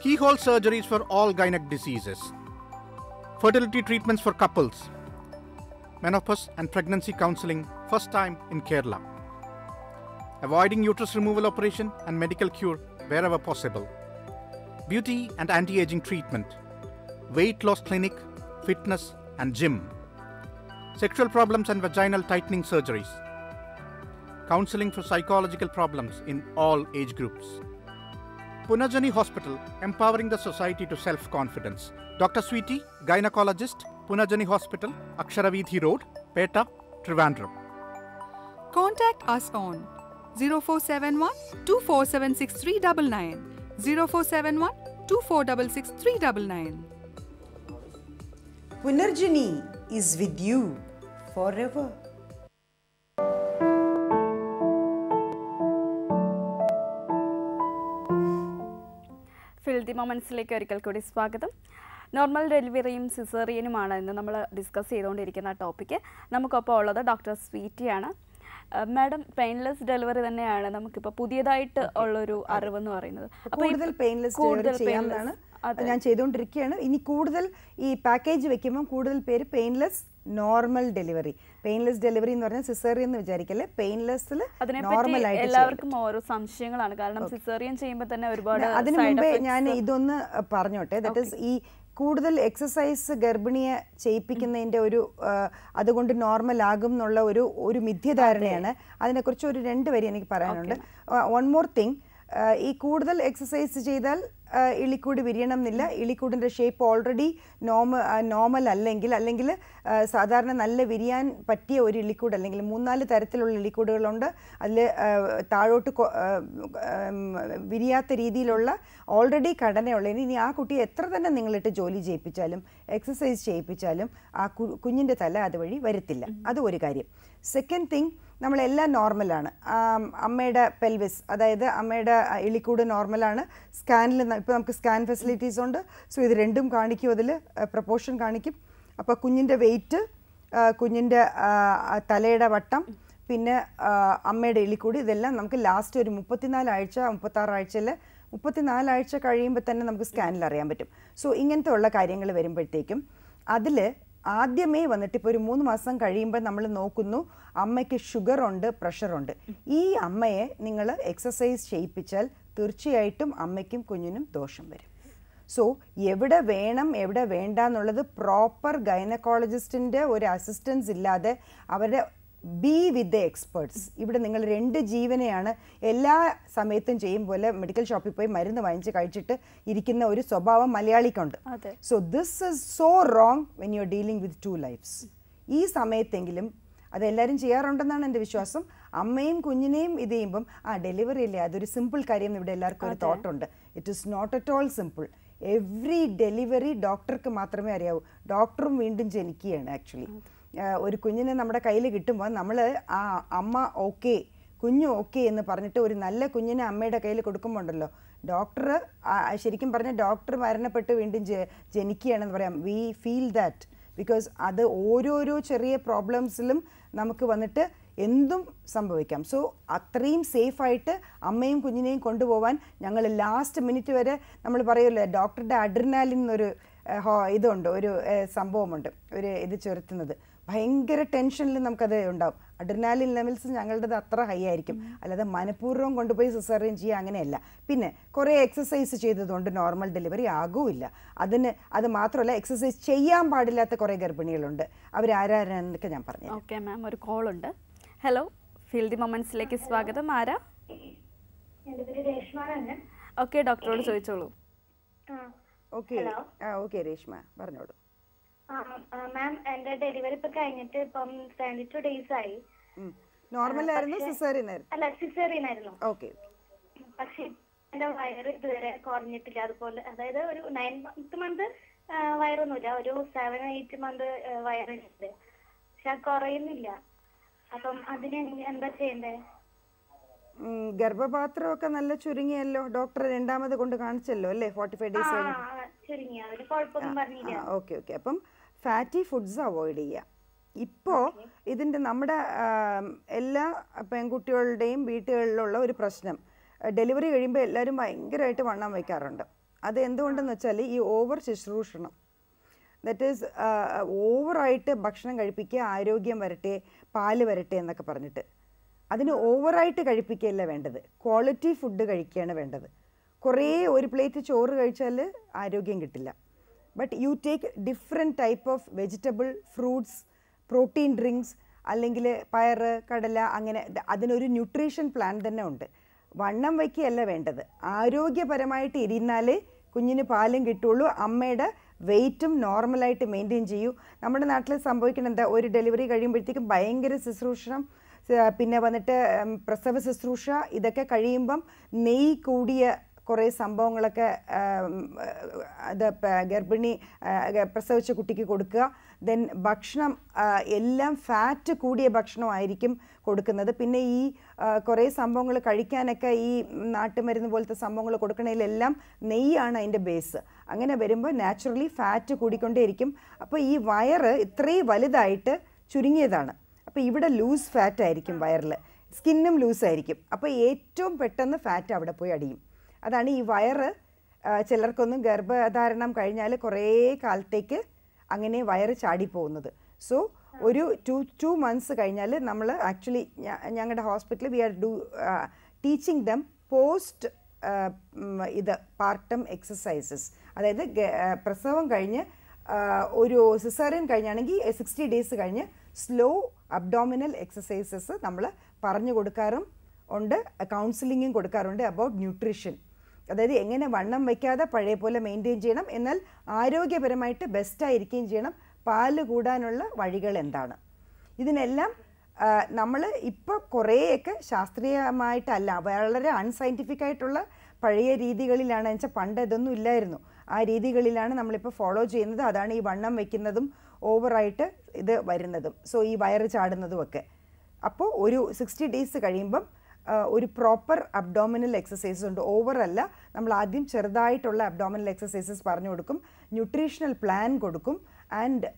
Keyhole surgeries for all gynec diseases. Fertility treatments for couples. Menopause and pregnancy counseling first time in Kerala. Avoiding uterus removal operation and medical cure wherever possible. Beauty and anti-aging treatment. Weight loss clinic, fitness and gym. Sexual problems and vaginal tightening surgeries counseling for psychological problems in all age groups. Punajani Hospital, empowering the society to self confidence. Dr. Sweetie, gynecologist, Punajani Hospital, Aksharavidhi Road, Peta, Trivandrum. Contact us on 0471 2476 0471 2466 Punarjani is with you forever. വെൽദിമ മനസ്സിലേക്ക് ഒരിക്കൽ കൂടി സ്വാഗതം normal ഡെലിവറിയും സിസേറിയനുമാണ് ഇന്ന് നമ്മൾ discuss ചെയ്തുകൊണ്ടിരിക്കുന്ന topic നമുക്കൊപ്പം ഉള്ളത് ഡോക്ടർ സ്വീറ്റിയാണ് മാഡം പെയിൻലെസ് ഡെലിവറി തന്നെയാണ് നമുക്കിപ്പോൾ പുതിയതായിട്ട് ഉള്ളൊരു അറിവെന്ന് പറയുന്നത് കൂടുതൽ പെയിൻലെസ് കൂടുതൽ ഞാൻ ചെയ്തുകൊണ്ടിരിക്കുകയാണ് ഇനി കൂടുതൽ ഈ പാക്കേജ് വെക്കുമ്പോൾ കൂടുതൽ പേര് painless normal delivery painless delivery എന്ന് പറഞ്ഞാൽ സിസേറിയൻ എന്ന് വിചാരിക്കല്ലേ പെയിൻലെസ്സിൽ നോർമൽ ആയിട്ട് എല്ലാവർക്കും ഓരോ സംശയങ്ങളാണ് കാരണം സിസേറിയൻ ചെയ്യുമ്പോൾ തന്നെ ഒരുപാട് അതിനു മുമ്പേ ഞാൻ ഇതൊന്ന് പറഞ്ഞോട്ടെ ദാറ്റ് ഈസ് ഈ കൂടുതൽ എക്സസൈസ് ഗർഭിണിയെ ചെയ്യിപ്പിക്കുന്നതിൻ്റെ ഒരു അതുകൊണ്ട് നോർമൽ ആകും എന്നുള്ള ഒരു ഒരു മിഥ്യധാരണയാണ് അതിനെക്കുറിച്ച് ഒരു രണ്ട് വരി എനിക്ക് പറയാനുണ്ട് വൺ മോർ തിങ് ഈ കൂടുതൽ എക്സസൈസ് ചെയ്താൽ ഇളിക്കൂട് വിരിയണം എന്നില്ല ഇളിക്കൂടിൻ്റെ ഷേപ്പ് ഓൾറെഡി നോമ നോർമൽ അല്ലെങ്കിൽ അല്ലെങ്കിൽ സാധാരണ നല്ല വിരിയാൻ പറ്റിയ ഒരു ഇളിക്കൂട് അല്ലെങ്കിൽ മൂന്നാല് തരത്തിലുള്ള ഇളിക്കൂടുകളുണ്ട് അതിൽ താഴോട്ട് വിരിയാത്ത രീതിയിലുള്ള ഓൾറെഡി ഘടനയുള്ള ഇനി ആ കുട്ടിയെ എത്ര തന്നെ നിങ്ങളിട്ട് ജോലി ചെയ്യിപ്പിച്ചാലും എക്സസൈസ് ചെയ്യിപ്പിച്ചാലും ആ കുഞ്ഞിൻ്റെ തല അതുവഴി വരത്തില്ല അത് ഒരു കാര്യം സെക്കൻഡ് തിങ് നമ്മളെല്ലാം നോർമലാണ് അമ്മയുടെ പെൽവിസ് അതായത് അമ്മയുടെ ഇളിക്കൂട് നോർമലാണ് സ്കാനിൽ ഇപ്പോൾ നമുക്ക് സ്കാൻ ഫെസിലിറ്റീസ് ഉണ്ട് സോ ഇത് രണ്ടും കാണിക്കും അതിൽ പ്രപ്പോർഷൻ കാണിക്കും അപ്പോൾ കുഞ്ഞിൻ്റെ വെയ്റ്റ് കുഞ്ഞിൻ്റെ തലയുടെ വട്ടം പിന്നെ അമ്മയുടെ എലിക്കൂടി ഇതെല്ലാം നമുക്ക് ലാസ്റ്റ് ഒരു മുപ്പത്തിനാല് ആഴ്ച മുപ്പത്താറ് ആഴ്ചയിൽ മുപ്പത്തിനാല് ആഴ്ച കഴിയുമ്പോൾ തന്നെ നമുക്ക് സ്കാനിൽ അറിയാൻ പറ്റും സോ ഇങ്ങനത്തെ ഉള്ള കാര്യങ്ങൾ വരുമ്പോഴത്തേക്കും അതിൽ ആദ്യമേ വന്നിട്ട് ഇപ്പോൾ ഒരു മൂന്ന് മാസം കഴിയുമ്പോൾ നമ്മൾ നോക്കുന്നു അമ്മയ്ക്ക് ഷുഗർ ഉണ്ട് പ്രഷറുണ്ട് ഈ അമ്മയെ നിങ്ങൾ എക്സസൈസ് ചെയ്യിപ്പിച്ചാൽ തീർച്ചയായിട്ടും അമ്മയ്ക്കും കുഞ്ഞിനും ദോഷം വരും സോ എവിടെ വേണം എവിടെ വേണ്ട എന്നുള്ളത് പ്രോപ്പർ ഗൈനക്കോളജിസ്റ്റിൻ്റെ ഒരു അസിസ്റ്റൻസ് ഇല്ലാതെ അവരുടെ ബി വിത്ത് ദ എക്സ്പേർട്സ് ഇവിടെ നിങ്ങൾ രണ്ട് ജീവനെയാണ് എല്ലാ സമയത്തും ചെയ്യും പോലെ മെഡിക്കൽ ഷോപ്പിൽ പോയി മരുന്ന് വാങ്ങിച്ച് കഴിച്ചിട്ട് ഇരിക്കുന്ന ഒരു സ്വഭാവം മലയാളിക്കുണ്ട് so this is so wrong when you are dealing with two lives ഈ സമയത്തെങ്കിലും അതെല്ലാവരും ചെയ്യാറുണ്ടെന്നാണ് എൻ്റെ വിശ്വാസം അമ്മയും കുഞ്ഞിനെയും ഇത് ചെയ്യുമ്പം ആ ഡെലിവറി അല്ലേ അതൊരു സിമ്പിൾ കാര്യം ഇവിടെ എല്ലാവർക്കും ഒരു തോട്ടുണ്ട് it is not at all simple every delivery ഡോക്ടർക്ക് മാത്രമേ അറിയാവൂ ഡോക്ടറും വീണ്ടും ജനിക്കുകയാണ് ആക്ച്വലി ഒരു കുഞ്ഞിനെ നമ്മുടെ കയ്യിൽ കിട്ടുമ്പോൾ നമ്മൾ ആ അമ്മ ഓക്കെ കുഞ്ഞു ഓക്കെ എന്ന് പറഞ്ഞിട്ട് ഒരു നല്ല കുഞ്ഞിനെ അമ്മയുടെ കയ്യിൽ കൊടുക്കുമ്പോണ്ടല്ലോ ഡോക്ടർ ശരിക്കും പറഞ്ഞാൽ ഡോക്ടർ മരണപ്പെട്ട് വീണ്ടും ജനിക്കുകയാണെന്ന് പറയാം വി ഫീൽ ദാറ്റ് ബിക്കോസ് അത് ഓരോരോ ചെറിയ പ്രോബ്ലംസിലും നമുക്ക് വന്നിട്ട് എന്തും സംഭവിക്കാം സോ അത്രയും സേഫായിട്ട് അമ്മയും കുഞ്ഞിനെയും കൊണ്ടുപോകാൻ ഞങ്ങൾ ലാസ്റ്റ് മിനിറ്റ് വരെ നമ്മൾ പറയുമല്ലോ ഡോക്ടറുടെ അഡ്രിനാലിൻ എന്നൊരു ഇതുണ്ട് ഒരു സംഭവമുണ്ട് ഒരു ഇത് ചെറുത്തുന്നത് ഭയങ്കര ടെൻഷനിൽ നമുക്കത് ഉണ്ടാവും അഡ്രിനാലിൻ ലെവൽസ് ഞങ്ങളുടേത് അത്ര ഹൈ ആയിരിക്കും അല്ലാതെ മനഃപൂർവ്വം കൊണ്ടുപോയി സിസറിയൻ ചെയ്യുക അങ്ങനെയല്ല പിന്നെ കുറേ എക്സസൈസ് ചെയ്തതുകൊണ്ട് നോർമൽ ഡെലിവറി ആകുമില്ല അതിന് അത് മാത്രമല്ല എക്സസൈസ് ചെയ്യാൻ പാടില്ലാത്ത കുറേ ഗർഭിണികളുണ്ട് അവരാരാരെന്നൊക്കെ ഞാൻ പറഞ്ഞു ഓക്കെ മാം ഒരു കോൾ ഉണ്ട് ഹലോ ഫീൽഡി മൊമെന്റ്സിലേക്ക് സ്വാഗതം ആരാ ഓക്കെ ഡോക്ടറോട് ചോദിച്ചോളൂ ഓക്കെ ഓക്കെ രേഷ്മ പറഞ്ഞോളൂ മാം എന്റെ ഡെലിവറി ഇപ്പൊ കഴിഞ്ഞിട്ട് ഇപ്പം സെവന്റി ടു ഡേയ്സ് ആയി നോർമൽ ആയിരുന്നു സിസേറിയൻ ആയിരുന്നു അല്ല സിസേറിയൻ ആയിരുന്നു ഓക്കെ പക്ഷേ എന്റെ വയറ് ഇതുവരെ കുറഞ്ഞിട്ടില്ല അതുപോലെ അതായത് ഒരു നയൻ മന്ത് മന്ത് വയറൊന്നുമില്ല ഒരു സെവൻ എയ്റ്റ് മന്ത് വയറുണ്ട് പക്ഷെ കുറയുന്നില്ല അപ്പം അതിന് എന്താ ചെയ്യണ്ടേ ഗർഭപാത്രമൊക്കെ നല്ല ചുരുങ്ങിയല്ലോ ഡോക്ടർ രണ്ടാമത് കൊണ്ട് കാണിച്ചല്ലോ അല്ലേ forty five days okay okay അപ്പം ഫാറ്റി ഫുഡ്സ് അവോയ്ഡ് ചെയ്യുക ഇപ്പോൾ ഇതിൻ്റെ നമ്മുടെ എല്ലാ പെൺകുട്ടികളുടെയും വീട്ടുകളിലുള്ള ഒരു പ്രശ്നം ഡെലിവറി കഴിയുമ്പോൾ എല്ലാവരും ഭയങ്കരമായിട്ട് വണ്ണം വയ്ക്കാറുണ്ട് അത് എന്തുകൊണ്ടെന്ന് വെച്ചാൽ ഈ ഓവർ ശുശ്രൂഷണം ദറ്റ് ഈസ് ഓവറായിട്ട് ഭക്ഷണം കഴിപ്പിക്കുക ആരോഗ്യം വരട്ടെ പാല് വരട്ടെ എന്നൊക്കെ പറഞ്ഞിട്ട് അതിന് ഓവറായിട്ട് കഴിപ്പിക്കുകയല്ല വേണ്ടത് ക്വാളിറ്റി ഫുഡ് കഴിക്കുകയാണ് വേണ്ടത് കുറേ ഒരു പ്ലേറ്റ് ചോറ് കഴിച്ചാൽ ആരോഗ്യം കിട്ടില്ല but you take different type of vegetable fruits protein drinks അല്ലെങ്കിൽ പയർ കടല അങ്ങനെ അതിനൊരു ന്യൂട്രീഷൻ പ്ലാൻ തന്നെ ഉണ്ട് വണ്ണം വയ്ക്കുകയല്ല വേണ്ടത് ആരോഗ്യപരമായിട്ട് ഇരുന്നാലേ കുഞ്ഞിന് പാലും കിട്ടുള്ളൂ അമ്മയുടെ വെയിറ്റും നോർമലായിട്ട് മെയിൻറ്റെയിൻ ചെയ്യൂ നമ്മുടെ നാട്ടിൽ സംഭവിക്കുന്നത് എന്താ ഒരു ഡെലിവറി കഴിയുമ്പോഴത്തേക്കും ഭയങ്കര ശുശ്രൂഷണം പിന്നെ വന്നിട്ട് പ്രസവ ശുശ്രൂഷ ഇതൊക്കെ കഴിയുമ്പം നെയ് കൂടിയ കുറേ സംഭവങ്ങളൊക്കെ അത് ഗർഭിണി പ്രസവിച്ച കുട്ടിക്ക് കൊടുക്കുക ദെൻ ഭക്ഷണം എല്ലാം ഫാറ്റ് കൂടിയ ഭക്ഷണമായിരിക്കും കൊടുക്കുന്നത് പിന്നെ ഈ കുറേ സംഭവങ്ങൾ കഴിക്കാനൊക്കെ ഈ നാട്ടുമരുന്ന് പോലത്തെ സംഭവങ്ങൾ കൊടുക്കണതിലെല്ലാം നെയ്യാണ് അതിൻ്റെ ബേസ് അങ്ങനെ വരുമ്പോൾ നാച്ചുറലി ഫാറ്റ് കൂടിക്കൊണ്ടേയിരിക്കും അപ്പോൾ ഈ വയറ് ഇത്രയും വലുതായിട്ട് ചുരുങ്ങിയതാണ് അപ്പോൾ ഇവിടെ ലൂസ് ഫാറ്റ് ആയിരിക്കും വയറിൽ സ്കിന്നും ലൂസായിരിക്കും അപ്പോൾ ഏറ്റവും പെട്ടെന്ന് ഫാറ്റ് അവിടെ പോയി അടിയും അതാണ് ഈ വയറ് ചിലർക്കൊന്നും ഗർഭധാരണം കഴിഞ്ഞാൽ കുറേ കാലത്തേക്ക് അങ്ങനെ വയറ് ചാടിപ്പോകുന്നത് സോ ഒരു ടു ടു മന്ത്സ് കഴിഞ്ഞാൽ നമ്മൾ ആക്ച്വലി ഞങ്ങളുടെ ഹോസ്പിറ്റലിൽ we are do teaching them post ഇത് പാർട്ടം എക്സസൈസസ് അതായത് പ്രസവം കഴിഞ്ഞ് ഒരു സിസേറിയൻ കഴിഞ്ഞാണെങ്കിൽ സിക്സ്റ്റി ഡേയ്സ് കഴിഞ്ഞ് സ്ലോ അബ്ഡോമിനൽ എക്സസൈസസ് നമ്മൾ പറഞ്ഞു കൊടുക്കാറും ഉണ്ട് കൗൺസിലിങ്ങും കൊടുക്കാറുണ്ട് അബൌട്ട് ന്യൂട്രീഷൻ അതായത് എങ്ങനെ വണ്ണം വയ്ക്കാതെ പഴയ പോലെ മെയിൻറ്റെയിൻ ചെയ്യണം എന്നാൽ ആരോഗ്യപരമായിട്ട് ബെസ്റ്റായിരിക്കുകയും ചെയ്യണം പാല് കൂടാനുള്ള വഴികൾ എന്താണ് ഇതിനെല്ലാം നമ്മൾ ഇപ്പോൾ കുറേയൊക്കെ ശാസ്ത്രീയമായിട്ടല്ല വളരെ അൺസയൻറ്റിഫിക് ആയിട്ടുള്ള പഴയ രീതികളിലാണ് വെച്ചാൽ പണ്ട് ഇതൊന്നും ഇല്ലായിരുന്നു ആ രീതികളിലാണ് നമ്മളിപ്പോൾ ഫോളോ ചെയ്യുന്നത് അതാണ് ഈ വണ്ണം വയ്ക്കുന്നതും ഓവറായിട്ട് ഇത് വരുന്നതും സോ ഈ വയറ് ചാടുന്നതും ഒക്കെ അപ്പോൾ ഒരു സിക്സ്റ്റി ഡേയ്സ് കഴിയുമ്പം ഒരു പ്രോപ്പർ അബ്ഡോമിനൽ എക്സസൈസസ് ഉണ്ട് ഓവർ അല്ല നമ്മൾ ആദ്യം ചെറുതായിട്ടുള്ള അബ്ഡോമിനൽ എക്സസൈസസ് പറഞ്ഞു കൊടുക്കും ന്യൂട്രീഷണൽ പ്ലാൻ കൊടുക്കും ആൻഡ്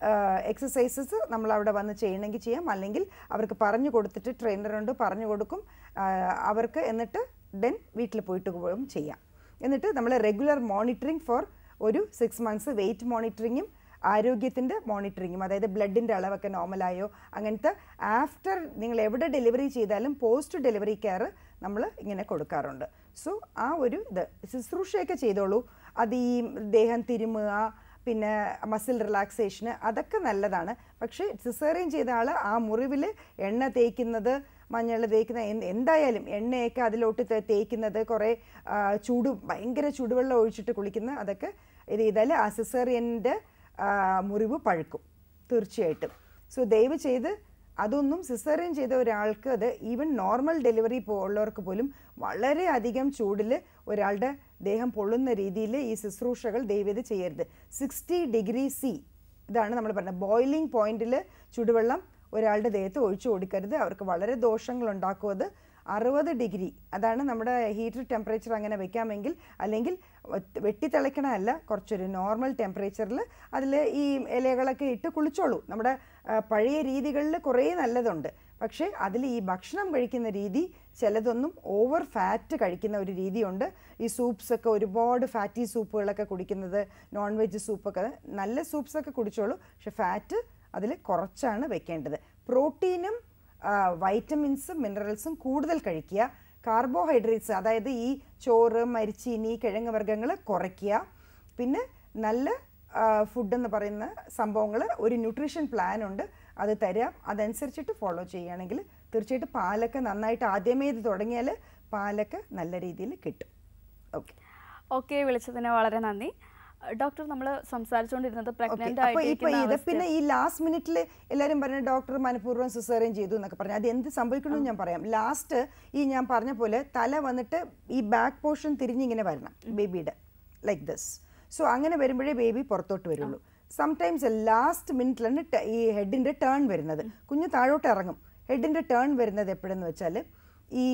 എക്സസൈസസ് നമ്മൾ അവിടെ വന്ന് ചെയ്യണമെങ്കിൽ ചെയ്യാം അല്ലെങ്കിൽ അവർക്ക് പറഞ്ഞു കൊടുത്തിട്ട് ട്രെയിനറുണ്ട് പറഞ്ഞു കൊടുക്കും അവർക്ക് എന്നിട്ട് ഡെൻ വീട്ടിൽ പോയിട്ട് പോലും ചെയ്യാം എന്നിട്ട് നമ്മൾ റെഗുലർ മോണിറ്ററിങ് ഫോർ ഒരു സിക്സ് മന്ത്സ് വെയിറ്റ് മോണിറ്ററിങ്ങും ആരോഗ്യത്തിൻ്റെ മോണിറ്ററിങ്ങും അതായത് ബ്ലഡിൻ്റെ അളവൊക്കെ നോർമലായോ അങ്ങനത്തെ ആഫ്റ്റർ നിങ്ങൾ എവിടെ ഡെലിവറി ചെയ്താലും പോസ്റ്റ് ഡെലിവറി കെയർ നമ്മൾ ഇങ്ങനെ കൊടുക്കാറുണ്ട് സോ ആ ഒരു ഇത് ശുശ്രൂഷയൊക്കെ ചെയ്തോളൂ അത് ഈ ദേഹം തിരുമുക പിന്നെ മസിൽ റിലാക്സേഷന് അതൊക്കെ നല്ലതാണ് പക്ഷേ സിസേറിയൻ ചെയ്ത ആൾ ആ മുറിവിൽ എണ്ണ തേക്കുന്നത് മഞ്ഞൾ തേക്കുന്ന എന്തായാലും എണ്ണയൊക്കെ അതിലോട്ട് തേക്കുന്നത് കുറേ ചൂട് ഭയങ്കര ചൂടുവെള്ളം ഒഴിച്ചിട്ട് കുളിക്കുന്ന അതൊക്കെ ഇത് ചെയ്താൽ ആ സിസേറിയൻ്റെ മുറിവ് പഴുക്കും തീർച്ചയായിട്ടും സോ ദയവ് ചെയ്ത് അതൊന്നും സിസേറിയൻ ചെയ്ത ഒരാൾക്ക് അത് ഈവൻ നോർമൽ ഡെലിവറി ഉള്ളവർക്ക് പോലും വളരെയധികം ചൂടിൽ ഒരാളുടെ ദേഹം പൊള്ളുന്ന രീതിയിൽ ഈ ശുശ്രൂഷകൾ ദയവേത് ചെയ്യരുത് സിക്സ്റ്റി ഡിഗ്രി സി ഇതാണ് നമ്മൾ പറഞ്ഞത് ബോയിലിംഗ് പോയിന്റിൽ ചൂടുവെള്ളം ഒരാളുടെ ദേഹത്ത് ഒഴിച്ചു കൊടുക്കരുത് അവർക്ക് വളരെ ദോഷങ്ങൾ ഉണ്ടാക്കും അറുപത് ഡിഗ്രി അതാണ് നമ്മുടെ ഹീറ്റർ ടെമ്പറേച്ചർ അങ്ങനെ വെക്കാമെങ്കിൽ അല്ലെങ്കിൽ വെട്ടിത്തിളയ്ക്കണമല്ല കുറച്ചൊരു നോർമൽ ടെമ്പറേച്ചറിൽ അതിൽ ഈ ഇലകളൊക്കെ ഇട്ട് കുളിച്ചോളൂ നമ്മുടെ പഴയ രീതികളിൽ കുറേ നല്ലതുണ്ട് പക്ഷേ അതിൽ ഈ ഭക്ഷണം കഴിക്കുന്ന രീതി ചിലതൊന്നും ഓവർ ഫാറ്റ് കഴിക്കുന്ന ഒരു രീതിയുണ്ട് ഈ സൂപ്സൊക്കെ ഒരുപാട് ഫാറ്റി സൂപ്പുകളൊക്കെ കുടിക്കുന്നത് നോൺ വെജ് സൂപ്പൊക്കെ നല്ല സൂപ്സൊക്കെ കുടിച്ചോളൂ പക്ഷെ ഫാറ്റ് അതിൽ കുറച്ചാണ് വെക്കേണ്ടത് പ്രോട്ടീനും വൈറ്റമിൻസും മിനറൽസും കൂടുതൽ കഴിക്കുക കാർബോഹൈഡ്രേറ്റ്സ് അതായത് ഈ ചോറ് മരിച്ചീനി കിഴങ്ങ് വർഗ്ഗങ്ങൾ കുറയ്ക്കുക പിന്നെ നല്ല ഫുഡ് എന്ന് പറയുന്ന സംഭവങ്ങൾ ഒരു ന്യൂട്രീഷൻ പ്ലാൻ ഉണ്ട് അത് തരാം അതനുസരിച്ചിട്ട് ഫോളോ ചെയ്യുകയാണെങ്കിൽ തീർച്ചയായിട്ടും പാലൊക്കെ നന്നായിട്ട് ആദ്യമേ ഇത് തുടങ്ങിയാൽ പാലൊക്കെ നല്ല രീതിയിൽ കിട്ടും ഓക്കെ ഓക്കെ വിളിച്ചതിന് വളരെ നന്ദി ഡോക്ടർ നമ്മൾ സംസാരിച്ചുകൊണ്ടിരുന്നത് പ്രഗ്നന്റ് ആയിട്ട് പിന്നെ ഈ ലാസ്റ്റ് മിനിറ്റിൽ എല്ലാവരും പറഞ്ഞ ഡോക്ടർ മനഃപൂർവ്വം സിസേറിയൻ ചെയ്തു എന്നൊക്കെ പറഞ്ഞു അത് എന്ത് സംഭവിക്കണമെന്ന് ഞാൻ പറയാം ലാസ്റ്റ് ഈ ഞാൻ പറഞ്ഞ പോലെ തല വന്നിട്ട് ഈ ബാക്ക് പോർഷൻ തിരിഞ്ഞിങ്ങനെ വരണം ബേബിയുടെ ലൈക്ക് ദിസ് സോ അങ്ങനെ വരുമ്പോഴേ ബേബി പുറത്തോട്ട് വരുള്ളൂ സംടൈംസ് ലാസ്റ്റ് മിനിറ്റിലാണ് ഈ ഹെഡിൻ്റെ ടേൺ വരുന്നത് കുഞ്ഞ് താഴോട്ട് ഇറങ്ങും ഹെഡിൻ്റെ ടേൺ വരുന്നത് എപ്പോഴെന്ന് വെച്ചാൽ ഈ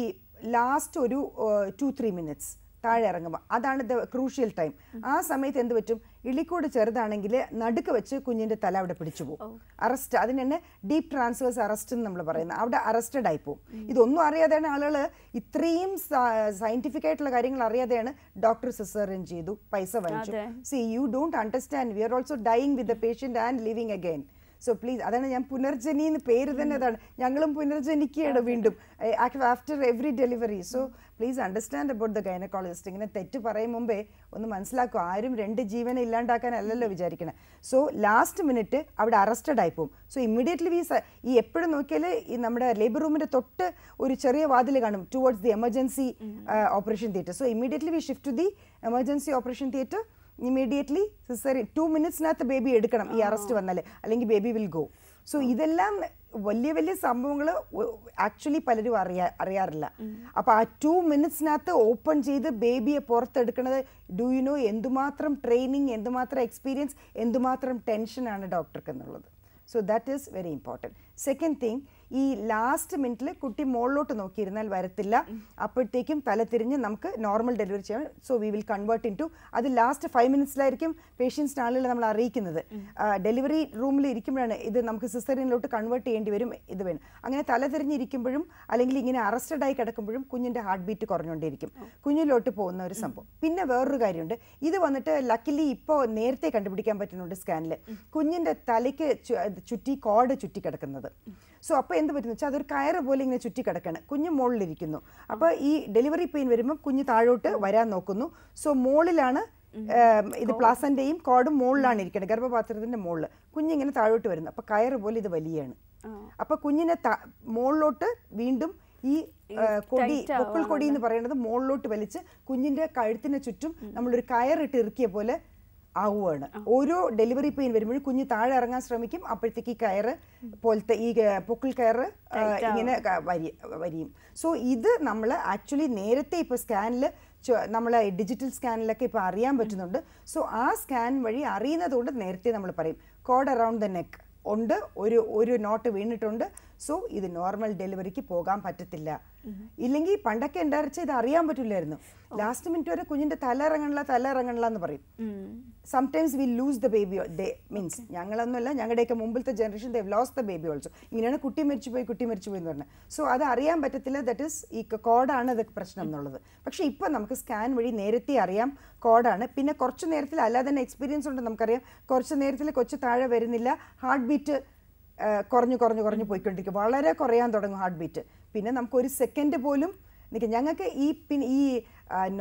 ലാസ്റ്റ് ഒരു ടു ത്രീ മിനിറ്റ്സ് താഴെ ഇറങ്ങുമ്പോൾ അതാണ് ദ ക്രൂഷ്യൽ ടൈം ആ സമയത്ത് എന്ത് പറ്റും ഇളിക്കോട് ചെറുതാണെങ്കിൽ നടുക്ക് വെച്ച് കുഞ്ഞിൻ്റെ തല അവിടെ പിടിച്ചു പോകും അറസ്റ്റ് അതിന് തന്നെ ഡീപ്പ് ട്രാൻസ്ഫേഴ്സ് അറസ്റ്റ് എന്ന് നമ്മൾ പറയുന്നത് അവിടെ അറസ്റ്റഡ് ആയി പോകും ഇതൊന്നും അറിയാതെയാണ് ആളുകൾ ഇത്രയും സയൻറ്റിഫിക് ആയിട്ടുള്ള കാര്യങ്ങൾ അറിയാതെയാണ് ഡോക്ടർ സിസറിൻ ചെയ്തു പൈസ വാങ്ങിച്ചു see you don't understand we are also dying with the patient and living again so please അതാണ് ഞാൻ പുനർജനി എന്ന് പേര് തന്നെ അതാണ് ഞങ്ങളും പുനർജനിക്കുകയാണ് വീണ്ടും after every delivery so please understand about the gynaecologist ഇങ്ങനെ തെറ്റ് പറയും മുമ്പേ ഒന്ന് മനസ്സിലാക്കും ആരും രണ്ട് ജീവനെ ഇല്ലാണ്ടാക്കാൻ അല്ലല്ലോ വിചാരിക്കണേ സോ ലാസ്റ്റ് മിനിറ്റ് അവിടെ അറസ്റ്റഡ് ആയി പോകും സോ ഇമ്മീഡിയറ്റ്ലി വി ഈ എപ്പോഴും നോക്കിയാൽ ഈ നമ്മുടെ ലേബർ റൂമിൻ്റെ തൊട്ട് ഒരു ചെറിയ വാതിൽ കാണും towards the emergency operation theatre so immediately we shift to the emergency operation theatre immediately caesarean two മിനിറ്റ്സിനകത്ത് ബേബി എടുക്കണം ഈ അറസ്റ്റ് വന്നാൽ അല്ലെങ്കിൽ ബേബി വിൽ ഗോ സോ ഇതെല്ലാം വലിയ വലിയ സംഭവങ്ങൾ ആക്ച്വലി പലരും അറിയാ അറിയാറില്ല അപ്പോൾ ആ ടു മിനിറ്റ്സിനകത്ത് ഓപ്പൺ ചെയ്ത് ബേബിയെ പുറത്തെടുക്കുന്നത് ഡു യു നോ എന്തുമാത്രം ട്രെയിനിങ് എന്തുമാത്രം എക്സ്പീരിയൻസ് എന്തുമാത്രം ടെൻഷനാണ് ഡോക്ടർക്ക് എന്നുള്ളത് so that is very important second thing ഈ ലാസ്റ്റ് മിനിറ്റിൽ കുട്ടി മുകളിലോട്ട് നോക്കിയിരുന്നാൽ വരത്തില്ല അപ്പോഴത്തേക്കും തല തിരിഞ്ഞ് നമുക്ക് നോർമൽ ഡെലിവറി ചെയ്യാം so we will convert into അത് ലാസ്റ്റ് ഫൈവ് മിനിറ്റ്സിലായിരിക്കും പേഷ്യൻസിന് ആളുകളെ നമ്മൾ അറിയിക്കുന്നത് ഡെലിവറി റൂമിൽ ഇരിക്കുമ്പോഴാണ് ഇത് നമുക്ക് സിസ്റ്ററിനിലോട്ട് കൺവേർട്ട് ചെയ്യേണ്ടി വരും ഇത് വേണം അങ്ങനെ തല തിരിഞ്ഞിരിക്കുമ്പോഴും അല്ലെങ്കിൽ ഇങ്ങനെ അറസ്റ്റഡ് ആയി കിടക്കുമ്പോഴും കുഞ്ഞിൻ്റെ ഹാർട്ട് ബീറ്റ് കുറഞ്ഞുകൊണ്ടിരിക്കും കുഞ്ഞിലോട്ട് പോകുന്ന ഒരു സംഭവം പിന്നെ വേറൊരു കാര്യമുണ്ട് ഇത് വന്നിട്ട് ലക്കിലി ഇപ്പോൾ നേരത്തെ കണ്ടുപിടിക്കാൻ പറ്റുന്നുണ്ട് സ്കാനിൽ കുഞ്ഞിൻ്റെ തലയ്ക്ക് ചുറ്റി കോഡ് ചുറ്റി കിടക്കുന്നത് സോ അപ്പോൾ എന്ത് പറ്റുന്നു വെച്ചാൽ അതൊരു കയറ് പോലെ ഇങ്ങനെ ചുറ്റി കിടക്കണം കുഞ്ഞ് മുകളിലിരിക്കുന്നു അപ്പോൾ ഈ ഡെലിവറി പെയിൻ വരുമ്പോൾ കുഞ്ഞ് താഴോട്ട് വരാൻ നോക്കുന്നു സോ മുകളിലാണ് ഇത് പ്ലാസൻ്റെയും കോഡും മുകളിലാണ് ഇരിക്കുന്നത് ഗർഭപാത്രത്തിൻ്റെ മുകളിൽ കുഞ്ഞിങ്ങനെ താഴോട്ട് വരുന്നു അപ്പോൾ കയറ് പോലെ ഇത് വലിയാണ് അപ്പോൾ കുഞ്ഞിനെ മുകളിലോട്ട് വീണ്ടും ഈ കൊടി പൊക്കിൾ കൊടി എന്ന് പറയുന്നത് മുകളിലോട്ട് വലിച്ച് കുഞ്ഞിൻ്റെ കഴുത്തിന് ചുറ്റും നമ്മളൊരു കയറിട്ട് ഇറക്കിയ പോലെ ആവുകയാണ് ഓരോ ഡെലിവറി പെയിൻ വരുമ്പോഴും കുഞ്ഞ് താഴെ ഇറങ്ങാൻ ശ്രമിക്കും അപ്പോഴത്തേക്ക് ഈ കയറ് പോലത്തെ ഈ പൊക്കിൾ കയറ് ഇങ്ങനെ വരി വരിയും സോ ഇത് നമ്മൾ ആക്ച്വലി നേരത്തെ ഇപ്പോൾ സ്കാനിൽ നമ്മൾ ഡിജിറ്റൽ സ്കാനിലൊക്കെ ഇപ്പോൾ അറിയാൻ പറ്റുന്നുണ്ട് സോ ആ സ്കാൻ വഴി അറിയുന്നതുകൊണ്ട് നേരത്തെ നമ്മൾ പറയും കോഡ് അറൗണ്ട് ദ നെക്ക് ഉണ്ട് ഒരു ഒരു നോട്ട് വീണിട്ടുണ്ട് സോ ഇത് നോർമൽ ഡെലിവറിക്ക് പോകാൻ പറ്റത്തില്ല ഇല്ലെങ്കിൽ പണ്ടൊക്കെ ഉണ്ടായിരിച്ച ഇത് അറിയാൻ പറ്റില്ലായിരുന്നു ലാസ്റ്റ് മിനിറ്റ് വരെ കുഞ്ഞിന്റെ തല ഇറങ്ങണില്ല തല ഇറങ്ങണില്ല എന്ന് പറയും sometimes we lose the baby means ഞങ്ങളൊന്നുമല്ല ഞങ്ങളുടെയൊക്കെ മുമ്പിലത്തെ generation they lose the baby also ഇങ്ങനെയാണ് കുട്ടി മരിച്ചു പോയി കുട്ടി മരിച്ചു പോയി എന്ന് പറഞ്ഞത് സോ അത് അറിയാൻ പറ്റത്തില്ല ദറ്റ് ഇസ് ഈ കോഡാണ് ഇത് പ്രശ്നം എന്നുള്ളത് പക്ഷേ ഇപ്പം നമുക്ക് സ്കാൻ വഴി നേരത്തെ അറിയാം കോഡാണ് പിന്നെ കുറച്ച് നേരത്തിൽ അല്ലാതെ തന്നെ എക്സ്പീരിയൻസ് ഉണ്ട് നമുക്കറിയാം കുറച്ച് നേരത്തിൽ കൊച്ചു താഴെ വരുന്നില്ല ഹാർട്ട് ബീറ്റ് കുറഞ്ഞു കുറഞ്ഞു കുറഞ്ഞു പോയിക്കൊണ്ടിരിക്കും വളരെ കുറയാൻ തുടങ്ങും ഹാർട്ട് ബീറ്റ് പിന്നെ നമുക്കൊരു സെക്കൻഡ് പോലും നിൽക്കാം ഞങ്ങൾക്ക് ഈ പിന്നെ ഈ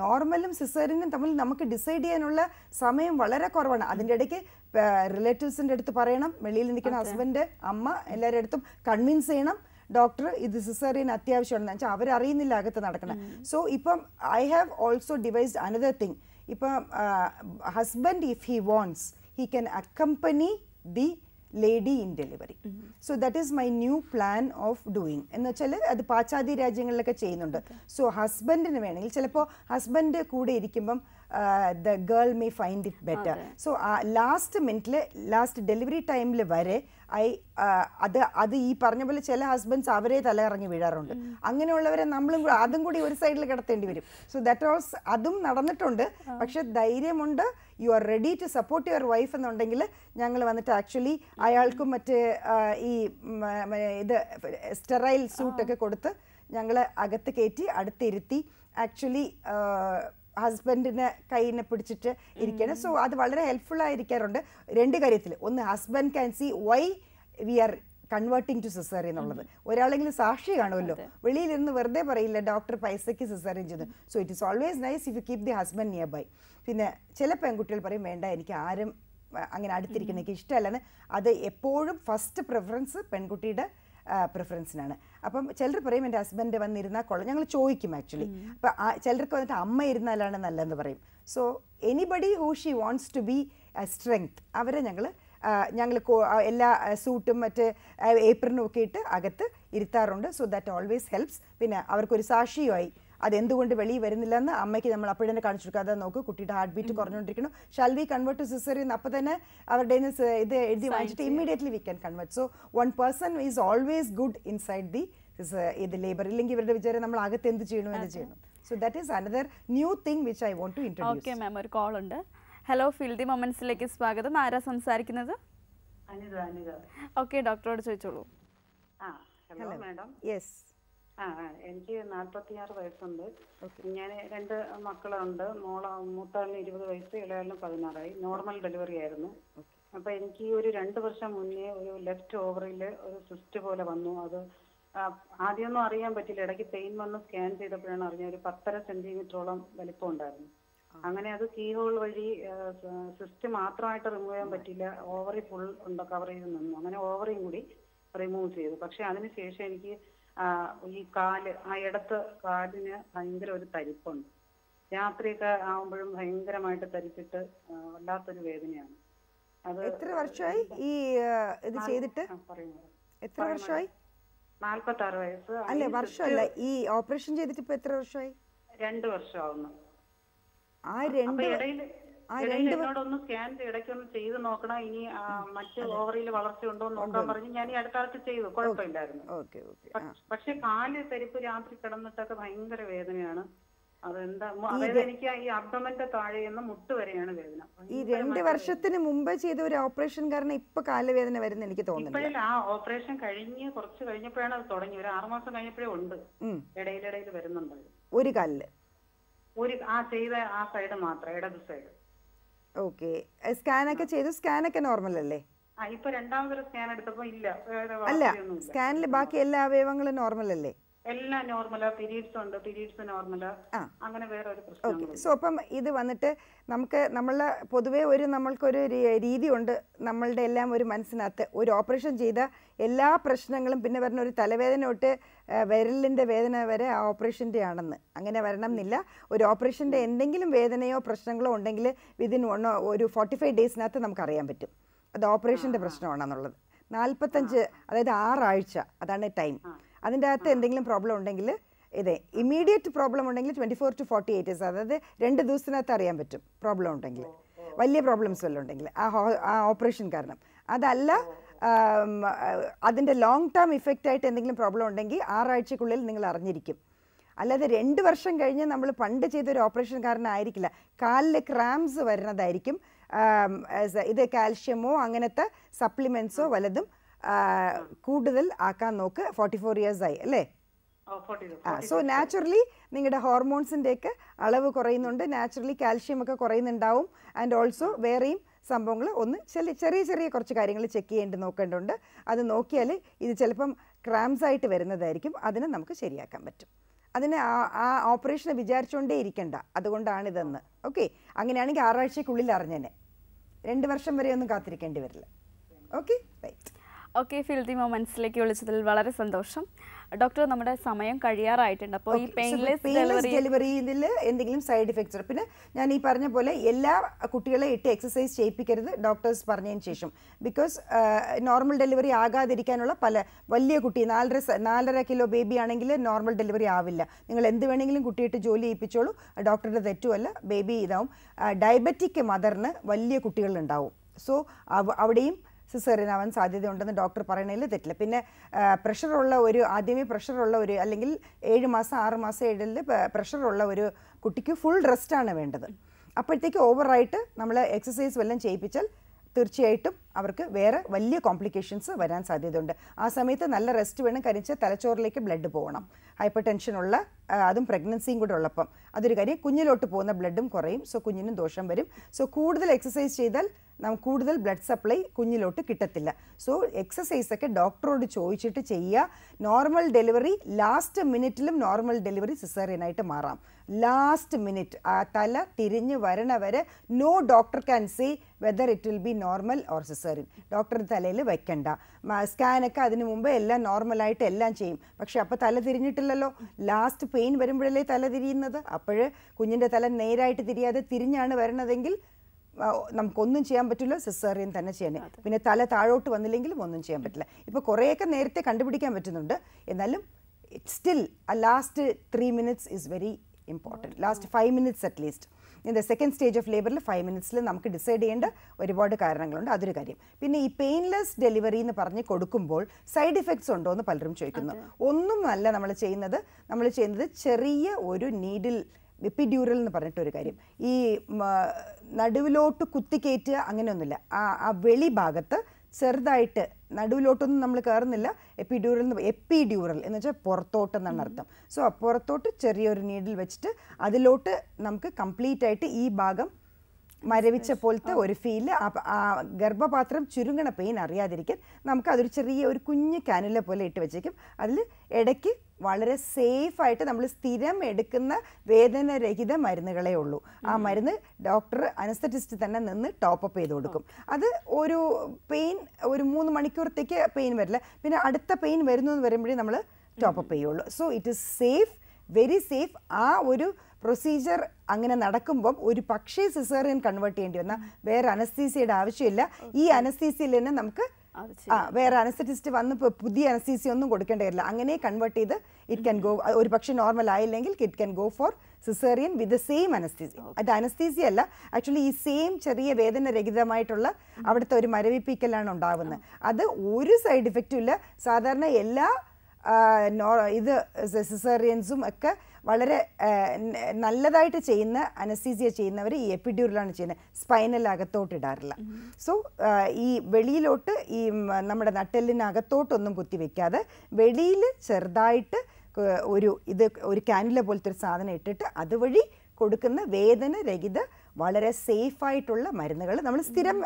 നോർമലും സിസേറിനും തമ്മിൽ നമുക്ക് ഡിസൈഡ് ചെയ്യാനുള്ള സമയം വളരെ കുറവാണ് അതിൻ്റെ ഇടയ്ക്ക് റിലേറ്റീവ്സിൻ്റെ അടുത്ത് പറയണം വെളിയിൽ നിൽക്കുന്ന ഹസ്ബൻഡ് അമ്മ എല്ലാവരുടെ അടുത്തും കൺവിൻസ് ചെയ്യണം ഡോക്ടർ ഇത് സിസേറിയൻ അത്യാവശ്യമാണെന്ന് വെച്ചാൽ അവരറിയുന്നില്ല അകത്ത് നടക്കണം സോ ഇപ്പം I have also devised another thing ഇപ്പം husband if he wants he can accompany the lady in delivery so that is my new plan of doing എന്ന് വെച്ചാൽ അത് പാശ്ചാത്യ രാജ്യങ്ങളിലൊക്കെ ചെയ്യുന്നുണ്ട് സോ ഹസ്ബൻഡിന് വേണമെങ്കിൽ ചിലപ്പോൾ ഹസ്ബൻഡ് കൂടെ ഇരിക്കുമ്പം the girl may find it better so last മിനിറ്റിൽ ലാസ്റ്റ് ഡെലിവറി ടൈമിൽ വരെ ഐ അത് അത് ഈ പറഞ്ഞ പോലെ ചില ഹസ്ബൻഡ്സ് അവരെ തലകറങ്ങി വീഴാറുണ്ട് അങ്ങനെയുള്ളവരെ നമ്മളും കൂടെ അതും കൂടി ഒരു സൈഡിൽ കിടത്തേണ്ടി വരും സോ ദാറ്റ് ഓൾസ് അതും നടന്നിട്ടുണ്ട് പക്ഷെ ധൈര്യമുണ്ട് you are ready to support your wife എന്നുണ്ടെങ്കിൽ ഞങ്ങൾ വന്നിട്ട് ആക്ച്വലി അയാൾക്കും മറ്റ് ഈ ഇത് സ്റ്റെറൈൽ സൂട്ടൊക്കെ കൊടുത്ത് ഞങ്ങൾ അകത്ത് കയറ്റി അടുത്തിരുത്തി ആക്ച്വലി ഹസ്ബൻഡിനെ കൈയിനെ പിടിച്ചിട്ട് ഇരിക്കണം സോ അത് വളരെ ഹെൽപ്ഫുൾ ആയിരിക്കാറുണ്ട് രണ്ട് കാര്യത്തിൽ ഒന്ന് husband can see why we are converting to caesarean എന്നുള്ളത് ഒരാളെങ്കിലും സാക്ഷി കാണുമല്ലോ വെളിയിൽ നിന്ന് വെറുതെ പറയില്ല ഡോക്ടർ പൈസയ്ക്ക് സിസേറിയൻ ചെയ്തു so it is always nice if you keep the husband nearby പിന്നെ ചില പെൺകുട്ടികൾ പറയും വേണ്ട എനിക്ക് ആരും അങ്ങനെ അടുത്തിരിക്കുന്ന എനിക്ക് ഇഷ്ടമല്ലെന്ന് അത് എപ്പോഴും ഫസ്റ്റ് പ്രിഫറൻസ് പെൺകുട്ടിയുടെ പ്രിഫറൻസിനാണ് അപ്പം ചിലർ പറയും എൻ്റെ ഹസ്ബൻഡ് വന്നിരുന്നാൽ കൊള്ളാം ഞങ്ങൾ ചോദിക്കും ആക്ച്വലി അപ്പം ചിലർക്ക് വന്നിട്ട് അമ്മ ഇരുന്നാലാണ് നല്ലതെന്ന് പറയും so anybody who she wants to be strength അവരെ ഞങ്ങൾ ഞങ്ങൾ എല്ലാ സൂട്ടും മറ്റ് ഏപ്രനും ഒക്കെ ഇട്ട് അകത്ത് ഇരുത്താറുണ്ട് സോ ദാറ്റ് ഓൾവേസ് ഹെൽപ്സ് പിന്നെ അവർക്കൊരു സാക്ഷിയുമായി അതെന്തുകൊണ്ട് വെളിയിൽ വരുന്നില്ലെന്ന് അമ്മയ്ക്ക് നമ്മൾ അപ്പോൾ തന്നെ കാണിച്ചു കൊടുക്കാതെ നോക്ക് കുട്ടിയുടെ ഹാർട്ട് ബീറ്റ് കുറഞ്ഞുകൊണ്ടിരിക്കണം shall we convert to caesarean എന്ന് അപ്പോൾ തന്നെ അവരുടെ ഇത് എഴുതി വാങ്ങിച്ചിട്ട് immediately we can convert so one person is always good inside the ഇത് ലേബർ ഇല്ലെങ്കിൽ ഇവരുടെ വിചാരം നമ്മൾ അകത്ത് എന്ത് ചെയ്യണം എന്ത് ചെയ്യണം so that is another new thing which I want to introduce okay ma'am ഒരു കോൾ ഉണ്ട് ഹലോ ഫീൽഡി മൊമെന്റ്സിലേക്ക് സ്വാഗതം ആരാ സംസാരിക്കുന്നത് ഓക്കെ ഡോക്ടറോട് ചോദിച്ചോളൂ ഹലോ മാഡം യെസ് ആ എനിക്ക് നാല്പത്തിയാറ് വയസ്സുണ്ട് ഞാൻ രണ്ട് മക്കളുണ്ട് മോള മൂത്താളിന് ഇരുപത് വയസ്സ് ഇളയാളിന് പതിനാറായി നോർമൽ ഡെലിവറി ആയിരുന്നു അപ്പൊ എനിക്ക് ഒരു രണ്ട് വർഷം മുന്നേ ഒരു ലെഫ്റ്റ് ഓവറിൽ ഒരു സിസ്റ്റ് പോലെ വന്നു അത് ആദ്യമൊന്നും അറിയാൻ പറ്റില്ല ഇടയ്ക്ക് പെയിൻ വന്ന് സ്കാൻ ചെയ്തപ്പോഴാണ് അറിഞ്ഞത് ഒരു പത്തര സെന്റിമീറ്ററോളം വലിപ്പം ഉണ്ടായിരുന്നു അങ്ങനെ അത് കീ ഹോൾ വഴി സിസ്റ്റ് മാത്രമായിട്ട് റിമൂവ് ചെയ്യാൻ പറ്റില്ല ഓവറി ഫുൾ ഉണ്ട് കവർ ചെയ്ത് നിന്നു അങ്ങനെ ഓവറിയും കൂടി റിമൂവ് ചെയ്തു പക്ഷെ അതിനുശേഷം എനിക്ക് ഈ കാല് ആ ഇടത്ത് കാലിന് ഭയങ്കര ഒരു തരിപ്പുണ്ട് രാത്രിയൊക്കെ ആവുമ്പോഴും ഭയങ്കരമായിട്ട് തരിച്ചിട്ട് വല്ലാത്തൊരു വേദനയാണ് അത് എത്ര വർഷമായി ഈ ഇത് ചെയ്തിട്ട് എത്ര വർഷമായി നാൽപ്പത്താറ് വയസ്സ് അല്ലെ വർഷമല്ല ഈ ഓപ്പറേഷൻ ചെയ്തിട്ട് ഇപ്പൊ എത്ര വർഷമായി രണ്ട് വർഷം ആവുന്നു ആ രണ്ട് ഇടയില് എന്നോടൊന്ന് സ്കാൻ ഇടയ്ക്കൊന്ന് ചെയ്ത് നോക്കണം ഇനി മറ്റ് ഓവറിൽ വളർച്ച ഉണ്ടോ നോക്കാൻ പറഞ്ഞ് ഞാൻ ഈ അടുത്ത ആഴ്ച ചെയ്തു കുഴപ്പമില്ലായിരുന്നു പക്ഷെ കാല് തെരുപ്പ് രാത്രി കിടന്നിട്ടൊക്കെ ഭയങ്കര വേദനയാണ് അതെന്താ അതായത് എനിക്ക് ഈ അബ്ഡമന്റെ താഴെയെന്ന് മുട്ട് വരെയാണ് വേദന ഈ രണ്ട് വർഷത്തിന് ചെയ്ത ഒരു ഓപ്പറേഷൻ കാരണം കാലുവേദന വരുന്ന എനിക്ക് തോന്നുന്നു ആ ഓപ്പറേഷൻ കഴിഞ്ഞ് കുറച്ച് കഴിഞ്ഞപ്പോഴാണ് അത് തുടങ്ങി ഒരു ആറുമാസം കഴിഞ്ഞപ്പോഴേ ഉണ്ട് ഇടയിലിടയിൽ വരുന്നുണ്ട് ഒരു കാലില് ഒരു ആ ചെയ്ത ആ സൈഡ് മാത്രം ഇടത് സൈഡ് ഓക്കെ സ്കാനൊക്കെ ചെയ്തു സ്കാനൊക്കെ നോർമൽ അല്ലേ അല്ല സ്കാനിൽ ബാക്കി എല്ലാ അവയവങ്ങളും നോർമൽ അല്ലേ എല്ലാം നോർമലാ പീരീഡ്സ് ഉണ്ട് പീരീഡ്സ് നോർമലാ അങ്ങനെ വേറെ ഒരു പ്രശ്നം സോ അപ്പം ഇത് വന്നിട്ട് നമുക്ക് നമ്മളെ പൊതുവേ ഒരു നമ്മൾക്കൊരു രീതി ഉണ്ട് നമ്മളുടെ എല്ലാം ഒരു മനസ്സിനകത്ത് ഒരു ഓപ്പറേഷൻ ചെയ്ത എല്ലാ പ്രശ്നങ്ങളും പിന്നെ വരുന്ന ഒരു തലവേദന തൊട്ട് വിരലിൻ്റെ വേദന വരെ ആ ഓപ്പറേഷൻ്റെ ആണെന്ന് അങ്ങനെ വരണം എന്നില്ല ഒരു ഓപ്പറേഷൻ്റെ എന്തെങ്കിലും വേദനയോ പ്രശ്നങ്ങളോ ഉണ്ടെങ്കിൽ വിതിൻ വൺ ഒരു ഫോർട്ടി ഫൈവ് ഡേയ്സിനകത്ത് നമുക്കറിയാൻ പറ്റും അത് ഓപ്പറേഷൻ്റെ പ്രശ്നമാണെന്നുള്ളത് നാൽപ്പത്തഞ്ച് അതായത് ആറാഴ്ച അതാണ് ടൈം അതിൻ്റെ അകത്ത് എന്തെങ്കിലും പ്രോബ്ലം ഉണ്ടെങ്കിൽ ഇതേ ഇമ്മീഡിയറ്റ് പ്രോബ്ലം ഉണ്ടെങ്കിൽ twenty four to forty eight days അതായത് രണ്ട് ദിവസത്തിനകത്ത് അറിയാൻ പറ്റും പ്രോബ്ലം ഉണ്ടെങ്കിൽ വലിയ പ്രോബ്ലംസ് വല്ലതും ഉണ്ടെങ്കിൽ ആ ആ ഓപ്പറേഷൻ കാരണം അതല്ല അതിൻ്റെ ലോങ് ടേം ഇഫക്റ്റ് ആയിട്ട് എന്തെങ്കിലും പ്രോബ്ലം ഉണ്ടെങ്കിൽ ആറാഴ്ചക്കുള്ളിൽ നിങ്ങൾ അറിഞ്ഞിരിക്കും അല്ലാതെ രണ്ട് വർഷം കഴിഞ്ഞ് നമ്മൾ പണ്ട് ചെയ്തൊരു ഓപ്പറേഷൻ കാരണമായിരിക്കില്ല കാലിൽ ക്രാംസ് വരുന്നതായിരിക്കും ഇത് കാൽഷ്യമോ അങ്ങനത്തെ സപ്ലിമെൻസോ വലതും കൂടുതൽ ആക്കാൻ നോക്ക് ഫോർട്ടി ഫോർ ഇയേഴ്സ് ആയി അല്ലേ ആ സോ നാച്ചുറലി നിങ്ങളുടെ ഹോർമോൺസിൻ്റെയൊക്കെ അളവ് കുറയുന്നുണ്ട് നാച്ചുറലി കാൽഷ്യം ഒക്കെ കുറയുന്നുണ്ടാവും ആൻഡ് ഓൾസോ വേറെയും സംഭവങ്ങൾ ഒന്ന് ചെറിയ ചെറിയ കുറച്ച് കാര്യങ്ങൾ ചെക്ക് ചെയ്യേണ്ടി നോക്കേണ്ടതുണ്ട് അത് നോക്കിയാൽ ഇത് ചിലപ്പം ക്രാംസ് ആയിട്ട് വരുന്നതായിരിക്കും അതിനെ നമുക്ക് ശരിയാക്കാൻ പറ്റും അതിന് ആ ഓപ്പറേഷനെ വിചാരിച്ചുകൊണ്ടേ ഇരിക്കണ്ട അതുകൊണ്ടാണ് ഇതെന്ന് ഓക്കെ അങ്ങനെയാണെങ്കിൽ ആറാഴ്ചക്കുള്ളിൽ അറിഞ്ഞേനെ രണ്ട് വർഷം വരെ ഒന്നും കാത്തിരിക്കേണ്ടി വരില്ല ഓക്കെ റൈറ്റ് ഓക്കെ ഫിൽത്തി മൊമെന്റ്സിലേക്ക് വിളിച്ചതിൽ വളരെ സന്തോഷം ഡോക്ടർ നമ്മുടെ സമയം കഴിയാറായിട്ടുണ്ട് അപ്പോൾ ഈ പെയിൻലെസ് ഡെലിവറിയിൽ എന്തെങ്കിലും സൈഡ് ഇഫക്ട്സ് പിന്നെ ഞാൻ ഈ പറഞ്ഞ പോലെ എല്ലാ കുട്ടികളെ ഇട്ട് എക്സസൈസ് ചെയ്യിപ്പിക്കരുത് ഡോക്ടേഴ്സ് പറഞ്ഞതിന് ശേഷം ബിക്കോസ് നോർമൽ ഡെലിവറി ആകാതിരിക്കാനുള്ള പല വലിയ കുട്ടി നാലര നാലര കിലോ ബേബി ആണെങ്കിൽ നോർമൽ ഡെലിവറി ആവില്ല നിങ്ങൾ എന്ത് വേണമെങ്കിലും കുട്ടിയിട്ട് ജോലി ചെയ്യിപ്പിച്ചോളൂ ഡോക്ടറുടെ തെറ്റുമല്ല ബേബി ഇതാവും ഡയബറ്റിക് മദറിന് വലിയ കുട്ടികളുണ്ടാവും സോ അവിടെയും സിസേറിയൻ ആവാൻ സാധ്യതയുണ്ടെന്ന് ഡോക്ടർ പറയണതിൽ തെറ്റില്ല പിന്നെ പ്രഷറുള്ള ഒരു ആദ്യമേ പ്രഷറുള്ള ഒരു അല്ലെങ്കിൽ ഏഴ് മാസം ആറ് മാസം ഏഴിൽ പ്രഷറുള്ള ഒരു കുട്ടിക്ക് ഫുൾ റെസ്റ്റാണ് വേണ്ടത് അപ്പോഴത്തേക്ക് ഓവറായിട്ട് നമ്മൾ എക്സസൈസ് വല്ലതും ചെയ്യിപ്പിച്ചാൽ തീർച്ചയായിട്ടും അവർക്ക് വേറെ വലിയ കോംപ്ലിക്കേഷൻസ് വരാൻ സാധ്യതയുണ്ട് ആ സമയത്ത് നല്ല റെസ്റ്റ് വേണം കരിച്ച് തലച്ചോറിലേക്ക് ബ്ലഡ് പോകണം ഹൈപ്പർ ടെൻഷനുള്ള അതും പ്രഗ്നൻസിയും കൂടെ ഉള്ളപ്പം അതൊരു കാര്യം കുഞ്ഞിലോട്ട് പോകുന്ന ബ്ലഡും കുറയും സോ കുഞ്ഞിനും ദോഷം വരും സോ കൂടുതൽ എക്സസൈസ് ചെയ്താൽ നമുക്ക് കൂടുതൽ ബ്ലഡ് സപ്ലൈ കുഞ്ഞിലോട്ട് കിട്ടത്തില്ല സോ എക്സസൈസൊക്കെ ഡോക്ടറോട് ചോദിച്ചിട്ട് ചെയ്യുക നോർമൽ ഡെലിവറി ലാസ്റ്റ് മിനിറ്റിലും നോർമൽ ഡെലിവറി സിസേറിയനായിട്ട് മാറാം ലാസ്റ്റ് മിനിറ്റ് ആ തല തിരിഞ്ഞ് വരണ വരെ no doctor can say whether it will be normal or caesarean doctor തലയിൽ വെക്കണ്ട സ്കാനൊക്കെ അതിന് മുമ്പ് എല്ലാം നോർമലായിട്ട് എല്ലാം ചെയ്യും പക്ഷെ അപ്പോൾ തല തിരിഞ്ഞിട്ടില്ലല്ലോ ലാസ്റ്റ് പെയിൻ വരുമ്പോഴല്ലേ തല തിരിയുന്നത് അപ്പോൾ കുഞ്ഞിൻ്റെ തല നേരായിട്ട് തിരിയാതെ തിരിഞ്ഞാണ് വരണതെങ്കിൽ നമുക്കൊന്നും ചെയ്യാൻ പറ്റില്ല സിസേറിയൻ തന്നെ ചെയ്യണം പിന്നെ തല താഴോട്ട് വന്നില്ലെങ്കിലും ഒന്നും ചെയ്യാൻ പറ്റില്ല ഇപ്പോൾ കുറേയൊക്കെ നേരത്തെ കണ്ടുപിടിക്കാൻ പറ്റുന്നുണ്ട് എന്നാലും സ്റ്റിൽ ആ last three minutes is very important last five minutes at least ഇന്ന് സെക്കൻഡ് സ്റ്റേജ് ഓഫ് ലേബറിൽ ഫൈവ് മിനിറ്റ്സിൽ നമുക്ക് ഡിസൈഡ് ചെയ്യേണ്ട ഒരുപാട് കാരണങ്ങളുണ്ട് അതൊരു കാര്യം പിന്നെ ഈ പെയിൻലെസ് ഡെലിവറി എന്ന് പറഞ്ഞ് കൊടുക്കുമ്പോൾ സൈഡ് ഇഫക്ട്സ് ഉണ്ടോ എന്ന് പലരും ചോദിക്കുന്നു ഒന്നും അല്ല നമ്മൾ ചെയ്യുന്നത് നമ്മൾ ചെയ്യുന്നത് ചെറിയ ഒരു നീഡിൽ എപ്പിഡ്യൂറൽ എന്ന് പറഞ്ഞിട്ടൊരു കാര്യം ഈ നടുവിലോട്ട് കുത്തിക്കയറ്റുക അങ്ങനെയൊന്നുമില്ല ആ ആ വെളി ഭാഗത്ത് ചെറുതായിട്ട് നടുവിലോട്ടൊന്നും നമ്മൾ കയറുന്നില്ല എപ്പിഡ്യൂറൽ എന്ന് എപ്പിഡ്യൂറൽ എന്ന് വെച്ചാൽ പുറത്തോട്ട് എന്നാണ് അർത്ഥം സോ പുറത്തോട്ട് ചെറിയൊരു നീഡിൽ വെച്ചിട്ട് അതിലോട്ട് നമുക്ക് കംപ്ലീറ്റ് ആയിട്ട് ഈ ഭാഗം മരവിച്ച പോലത്തെ ഒരു ഫീല് ആ ഗർഭപാത്രം ചുരുങ്ങണ പെയിൻ അറിയാതിരിക്കാൻ നമുക്ക് അതൊരു ചെറിയ ഒരു കുഞ്ഞ് കാനുല പോലെ ഇട്ട് വെച്ചേക്കും അതിൽ ഇടയ്ക്ക് വളരെ സേഫായിട്ട് നമ്മൾ സ്ഥിരം എടുക്കുന്ന വേദനരഹിത മരുന്നുകളേ ഉള്ളൂ ആ മരുന്ന് ഡോക്ടർ അനസ്തറ്റിസ്റ്റ് തന്നെ നിന്ന് ടോപ്പ് ചെയ്ത് കൊടുക്കും അത് ഒരു പെയിൻ ഒരു മൂന്ന് മണിക്കൂറത്തേക്ക് പെയിൻ വരില്ല പിന്നെ അടുത്ത പെയിൻ വരുന്നു എന്ന് വരുമ്പോഴേ നമ്മൾ ടോപ്പ് ചെയ്യുള്ളൂ so it is safe very safe ആ ഒരു പ്രൊസീജിയർ അങ്ങനെ നടക്കുമ്പം ഒരു പക്ഷേ സിസേറിയൻ കൺവേർട്ട് ചെയ്യേണ്ടി വന്നാൽ വേറെ അനസ്തീസിയുടെ ആവശ്യമില്ല ഈ അനസ്തീസിയിൽ തന്നെ നമുക്ക് വേറെ അനസ്തറ്റിസ്റ്റ് വന്ന് പുതിയ അനസ്തീസി ഒന്നും കൊടുക്കേണ്ടി വരില്ല അങ്ങനെ കൺവേർട്ട് ചെയ്ത് ഇറ്റ് ക്യാൻ ഗോ ഒരു പക്ഷേ നോർമൽ ആയില്ലെങ്കിൽ it can go for caesarean with the same anaesthesia അത് അനസ്തീസി അല്ല ആക്ച്വലി ഈ സെയിം ചെറിയ വേദനരഹിതമായിട്ടുള്ള അവിടുത്തെ ഒരു മരവിപ്പിക്കലാണ് ഉണ്ടാവുന്നത് അത് ഒരു സൈഡ് ഇഫക്റ്റും ഇല്ല സാധാരണ എല്ലാ ഇത് സിസേറിയൻസും ഒക്കെ വളരെ നല്ലതായിട്ട് ചെയ്യുന്ന അനസ്തീസിയ ചെയ്യുന്നവർ ഈ എപ്പിഡ്യൂറിലാണ് ചെയ്യുന്നത് സ്പൈനൽ അകത്തോട്ട് ഇടാറില്ല സോ ഈ വെളിയിലോട്ട് ഈ നമ്മുടെ നട്ടെല്ലിനകത്തോട്ടൊന്നും കുത്തിവെക്കാതെ വെളിയിൽ ചെറുതായിട്ട് ഒരു ഇത് ഒരു കാനില പോലത്തെ ഒരു സാധനം ഇട്ടിട്ട് അതുവഴി കൊടുക്കുന്ന വേദന രഹിത വളരെ സേഫ് ആയിട്ടുള്ള മരുന്നുകൾ നമ്മൾ സ്ഥിരം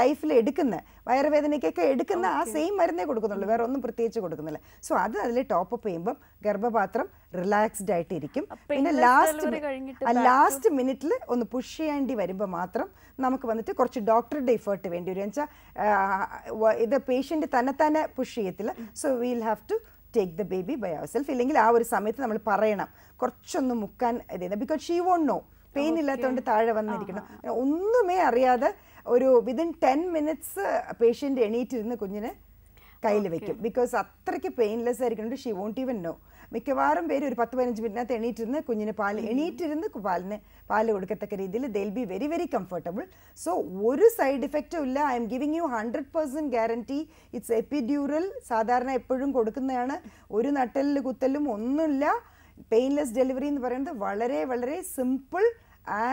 ലൈഫിൽ എടുക്കുന്ന വയറുവേദനയ്ക്കൊക്കെ എടുക്കുന്ന ആ സെയിം മരുന്നേ കൊടുക്കുന്നുള്ളൂ വേറെ ഒന്നും പ്രത്യേകിച്ച് കൊടുക്കുന്നില്ല സോ അത് അതിൽ ടോപ്പ് അപ്പ് ചെയ്യുമ്പം ഗർഭപാത്രം റിലാക്സ്ഡ് ആയിട്ട് ഇരിക്കും പിന്നെ ലാസ്റ്റ് ലാസ്റ്റ് മിനിറ്റിൽ ഒന്ന് പുഷ് ചെയ്യേണ്ടി വരുമ്പോൾ മാത്രം നമുക്ക് വന്നിട്ട് കുറച്ച് ഡോക്ടറുടെ എഫേർട്ട് വേണ്ടി വരും എന്നുവെച്ചാൽ ഇത് പേഷ്യൻ്റ് തന്നെ തന്നെ പുഷ് ചെയ്യത്തില്ല so will have to take the baby by herself ഇല്ലെങ്കിൽ ആ ഒരു സമയത്ത് നമ്മൾ പറയണം കുറച്ചൊന്ന് മുക്കാൻ ഇത് because she won't no pain ഇല്ലാത്തതുകൊണ്ട് താഴെ വന്നിരിക്കണം ഒന്നുമേ അറിയാതെ ഒരു വിതിൻ ടെൻ മിനിറ്റ്സ് പേഷ്യൻ്റ് എണീറ്റിരുന്ന് കുഞ്ഞിന് കയ്യിൽ വെക്കും ബിക്കോസ് അത്രയ്ക്ക് പെയിൻലെസ് ആയിരിക്കും ഷീ വോണ്ട് ഈവൻ നോ മിക്കവാറും പേര് ഒരു പത്ത് പതിനഞ്ച് മിനിറ്റിനകത്ത് എണീറ്റിരുന്ന് കുഞ്ഞിന് പാൽ എണീറ്റിരുന്ന് പാലിന് പാൽ കൊടുക്കത്തക്ക രീതിയിൽ they'll be very very comfortable so ഒരു സൈഡ് ഇഫക്റ്റും ഇല്ല I am giving you hundred percent guarantee it's epidural സാധാരണ എപ്പോഴും കൊടുക്കുന്നതാണ് ഒരു നട്ടലിൽ കുത്തലും ഒന്നുമില്ല പെയിൻലെസ് ഡെലിവറി എന്ന് പറയുന്നത് വളരെ വളരെ simple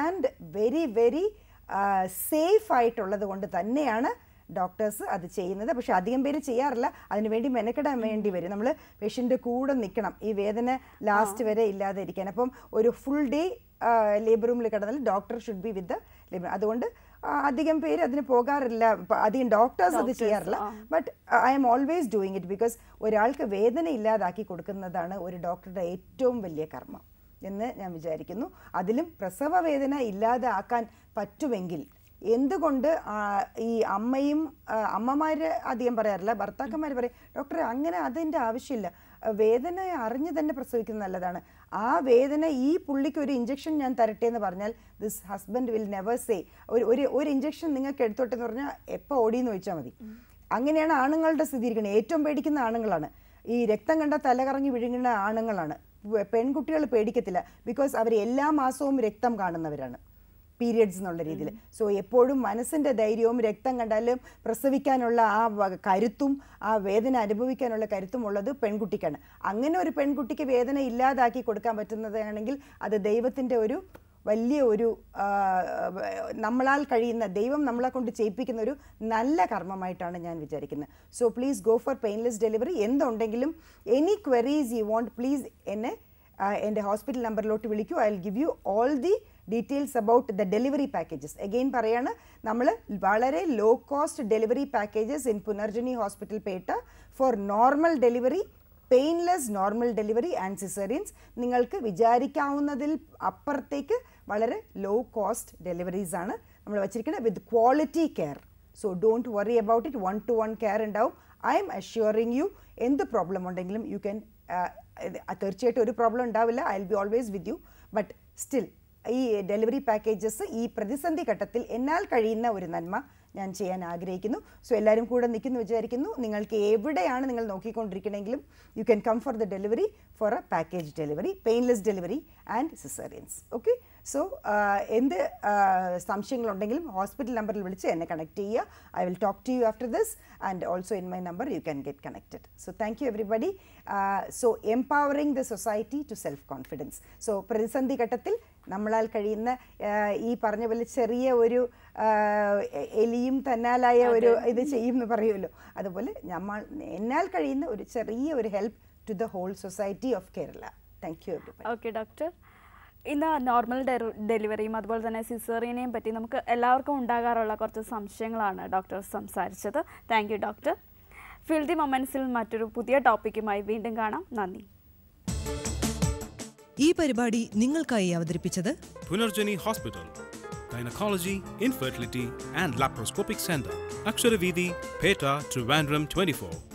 and very very safe ആയിട്ടുള്ളത് കൊണ്ട് തന്നെയാണ് ഡോക്ടേഴ്സ് അത് ചെയ്യുന്നത് പക്ഷെ അധികം പേര് ചെയ്യാറില്ല അതിനുവേണ്ടി മെനക്കെടാൻ വേണ്ടി വരും നമ്മൾ പേഷ്യൻ്റെ കൂടെ നിൽക്കണം ഈ വേദന ലാസ്റ്റ് വരെ ഇല്ലാതെ ഇരിക്കാൻ അപ്പം ഒരു ഫുൾ ഡേ ലേബർ റൂമിൽ കിടന്നാൽ doctor should be with labour അതുകൊണ്ട് അധികം പേര് അതിന് പോകാറില്ല അധികം ഡോക്ടേഴ്സ് അത് ചെയ്യാറില്ല but I am always doing it because ഒരാൾക്ക് വേദന ഇല്ലാതാക്കി കൊടുക്കുന്നതാണ് ഒരു ഡോക്ടറുടെ ഏറ്റവും വലിയ കർമ്മം എന്ന് ഞാൻ വിചാരിക്കുന്നു അതിലും പ്രസവ വേദന ഇല്ലാതാക്കാൻ പറ്റുമെങ്കിൽ എന്തുകൊണ്ട് ഈ അമ്മയും അമ്മമാർ അധികം പറയാറില്ല ഭർത്താക്കന്മാർ പറയും ഡോക്ടർ അങ്ങനെ അതിൻ്റെ ആവശ്യമില്ല വേദന അറിഞ്ഞ് തന്നെ പ്രസവിക്കുന്നത് നല്ലതാണ് ആ വേദന ഈ പുള്ളിക്ക് ഒരു ഇഞ്ചക്ഷൻ ഞാൻ തരട്ടെ എന്ന് പറഞ്ഞാൽ this husband will never say ഒരു ഒരു ഒരു ഇഞ്ചക്ഷൻ നിങ്ങൾക്ക് എടുത്തോട്ടെ എന്ന് പറഞ്ഞാൽ എപ്പോൾ ഓടിയെന്ന് ചോദിച്ചാൽ മതി അങ്ങനെയാണ് ആണുങ്ങളുടെ സ്ഥിതി ഇരിക്കുന്നത് ഏറ്റവും പേടിക്കുന്ന ആണുങ്ങളാണ് ഈ രക്തം കണ്ട തലകറങ്ങി വിഴുങ്ങുന്ന ആണുങ്ങളാണ് പെൺകുട്ടികൾ പേടിക്കത്തില്ല ബിക്കോസ് അവർ എല്ലാ മാസവും രക്തം കാണുന്നവരാണ് പീരിയഡ്സ് എന്നുള്ള രീതിയിൽ സോ എപ്പോഴും മനസ്സിൻ്റെ ധൈര്യവും രക്തം കണ്ടാലും പ്രസവിക്കാനുള്ള ആ കരുത്തും ആ വേദന അനുഭവിക്കാനുള്ള കരുത്തും ഉള്ളത് പെൺകുട്ടിക്കാണ് അങ്ങനെ ഒരു പെൺകുട്ടിക്ക് വേദന ഇല്ലാതാക്കി കൊടുക്കാൻ പറ്റുന്നതാണെങ്കിൽ അത് ദൈവത്തിൻ്റെ ഒരു വലിയ ഒരു നമ്മളാൽ കഴിയുന്ന ദൈവം നമ്മളെ കൊണ്ട് ചെയ്യിപ്പിക്കുന്ന ഒരു നല്ല കർമ്മമായിട്ടാണ് ഞാൻ വിചാരിക്കുന്നത് so please go for painless delivery എന്തുണ്ടെങ്കിലും any queries you want please എന്നെ എൻ്റെ ഹോസ്പിറ്റൽ നമ്പറിലോട്ട് വിളിക്കൂ I will give you all the details about the delivery packages again പറയാണ് നമ്മൾ വളരെ low cost delivery packages in Punarjani hospital Pettah for normal delivery painless normal delivery and caesareans നിങ്ങൾക്ക് വിചാരിക്കാവുന്നതിൽ അപ്പുറത്തേക്ക് വളരെ ലോ കോസ്റ്റ് ഡെലിവറീസ് ആണ് നമ്മൾ വച്ചിരിക്കുന്നത് with quality care so don't worry about it one to one care ഉണ്ടാവും ഐ എം അഷ്യൂറിങ് യു എന്ത് problem ഉണ്ടെങ്കിലും യു ക്യാൻ uh, തീർച്ചയായിട്ടും ഒരു പ്രോബ്ലം ഉണ്ടാവില്ല I will be always with you but still ഈ ഡെലിവറി പാക്കേജസ് ഈ പ്രതിസന്ധി ഘട്ടത്തിൽ എന്നാൽ കഴിയുന്ന ഒരു നന്മ ഞാൻ ചെയ്യാൻ ആഗ്രഹിക്കുന്നു സോ എല്ലാവരും കൂടെ നിൽക്കുന്നു വിചാരിക്കുന്നു നിങ്ങൾക്ക് എവിടെയാണ് നിങ്ങൾ നോക്കിക്കൊണ്ടിരിക്കണമെങ്കിലും you can come for the delivery for a package delivery painless delivery and caesareans okay so എന്ത് സംശയങ്ങളുണ്ടെങ്കിലും ഹോസ്പിറ്റൽ നമ്പറിൽ വിളിച്ച് എന്നെ കണക്ട് ചെയ്യുക I will talk to you after this and also in my number you can get connected so thank you everybody so empowering the society to self confidence so പ്രതിസന്ധി ഘട്ടത്തിൽ നമ്മളാൽ കഴിയുന്ന ഈ പറഞ്ഞ പോലെ ചെറിയ ഒരു എലിയും തന്നാലായ ഒരു ഇത് ചെയ്യും എന്ന് പറയുമല്ലോ അതുപോലെ നമ്മൾ എന്നാൽ കഴിയുന്ന ഒരു ചെറിയ ഒരു help to the whole society of Kerala thank you okay doctor ഇന്ന് നോർമൽ ഡെലിവറിയും അതുപോലെ തന്നെ സിസേറിയനെയും പറ്റി നമുക്ക് എല്ലാവർക്കും ഉണ്ടാകാറുള്ള കുറച്ച് സംശയങ്ങളാണ് ഡോക്ടർ സംസാരിച്ചത് thank you doctor feel the മൊമെൻസിൽ മറ്റൊരു പുതിയ ടോപ്പിക്കുമായി വീണ്ടും കാണാം നന്ദി ഈ പരിപാടി നിങ്ങൾക്കായി അവതരിപ്പിച്ചത് Punarjani hospital gynaecology infertility and laparoscopic centre അക്ഷരവീതി Pettah Trivandrum twenty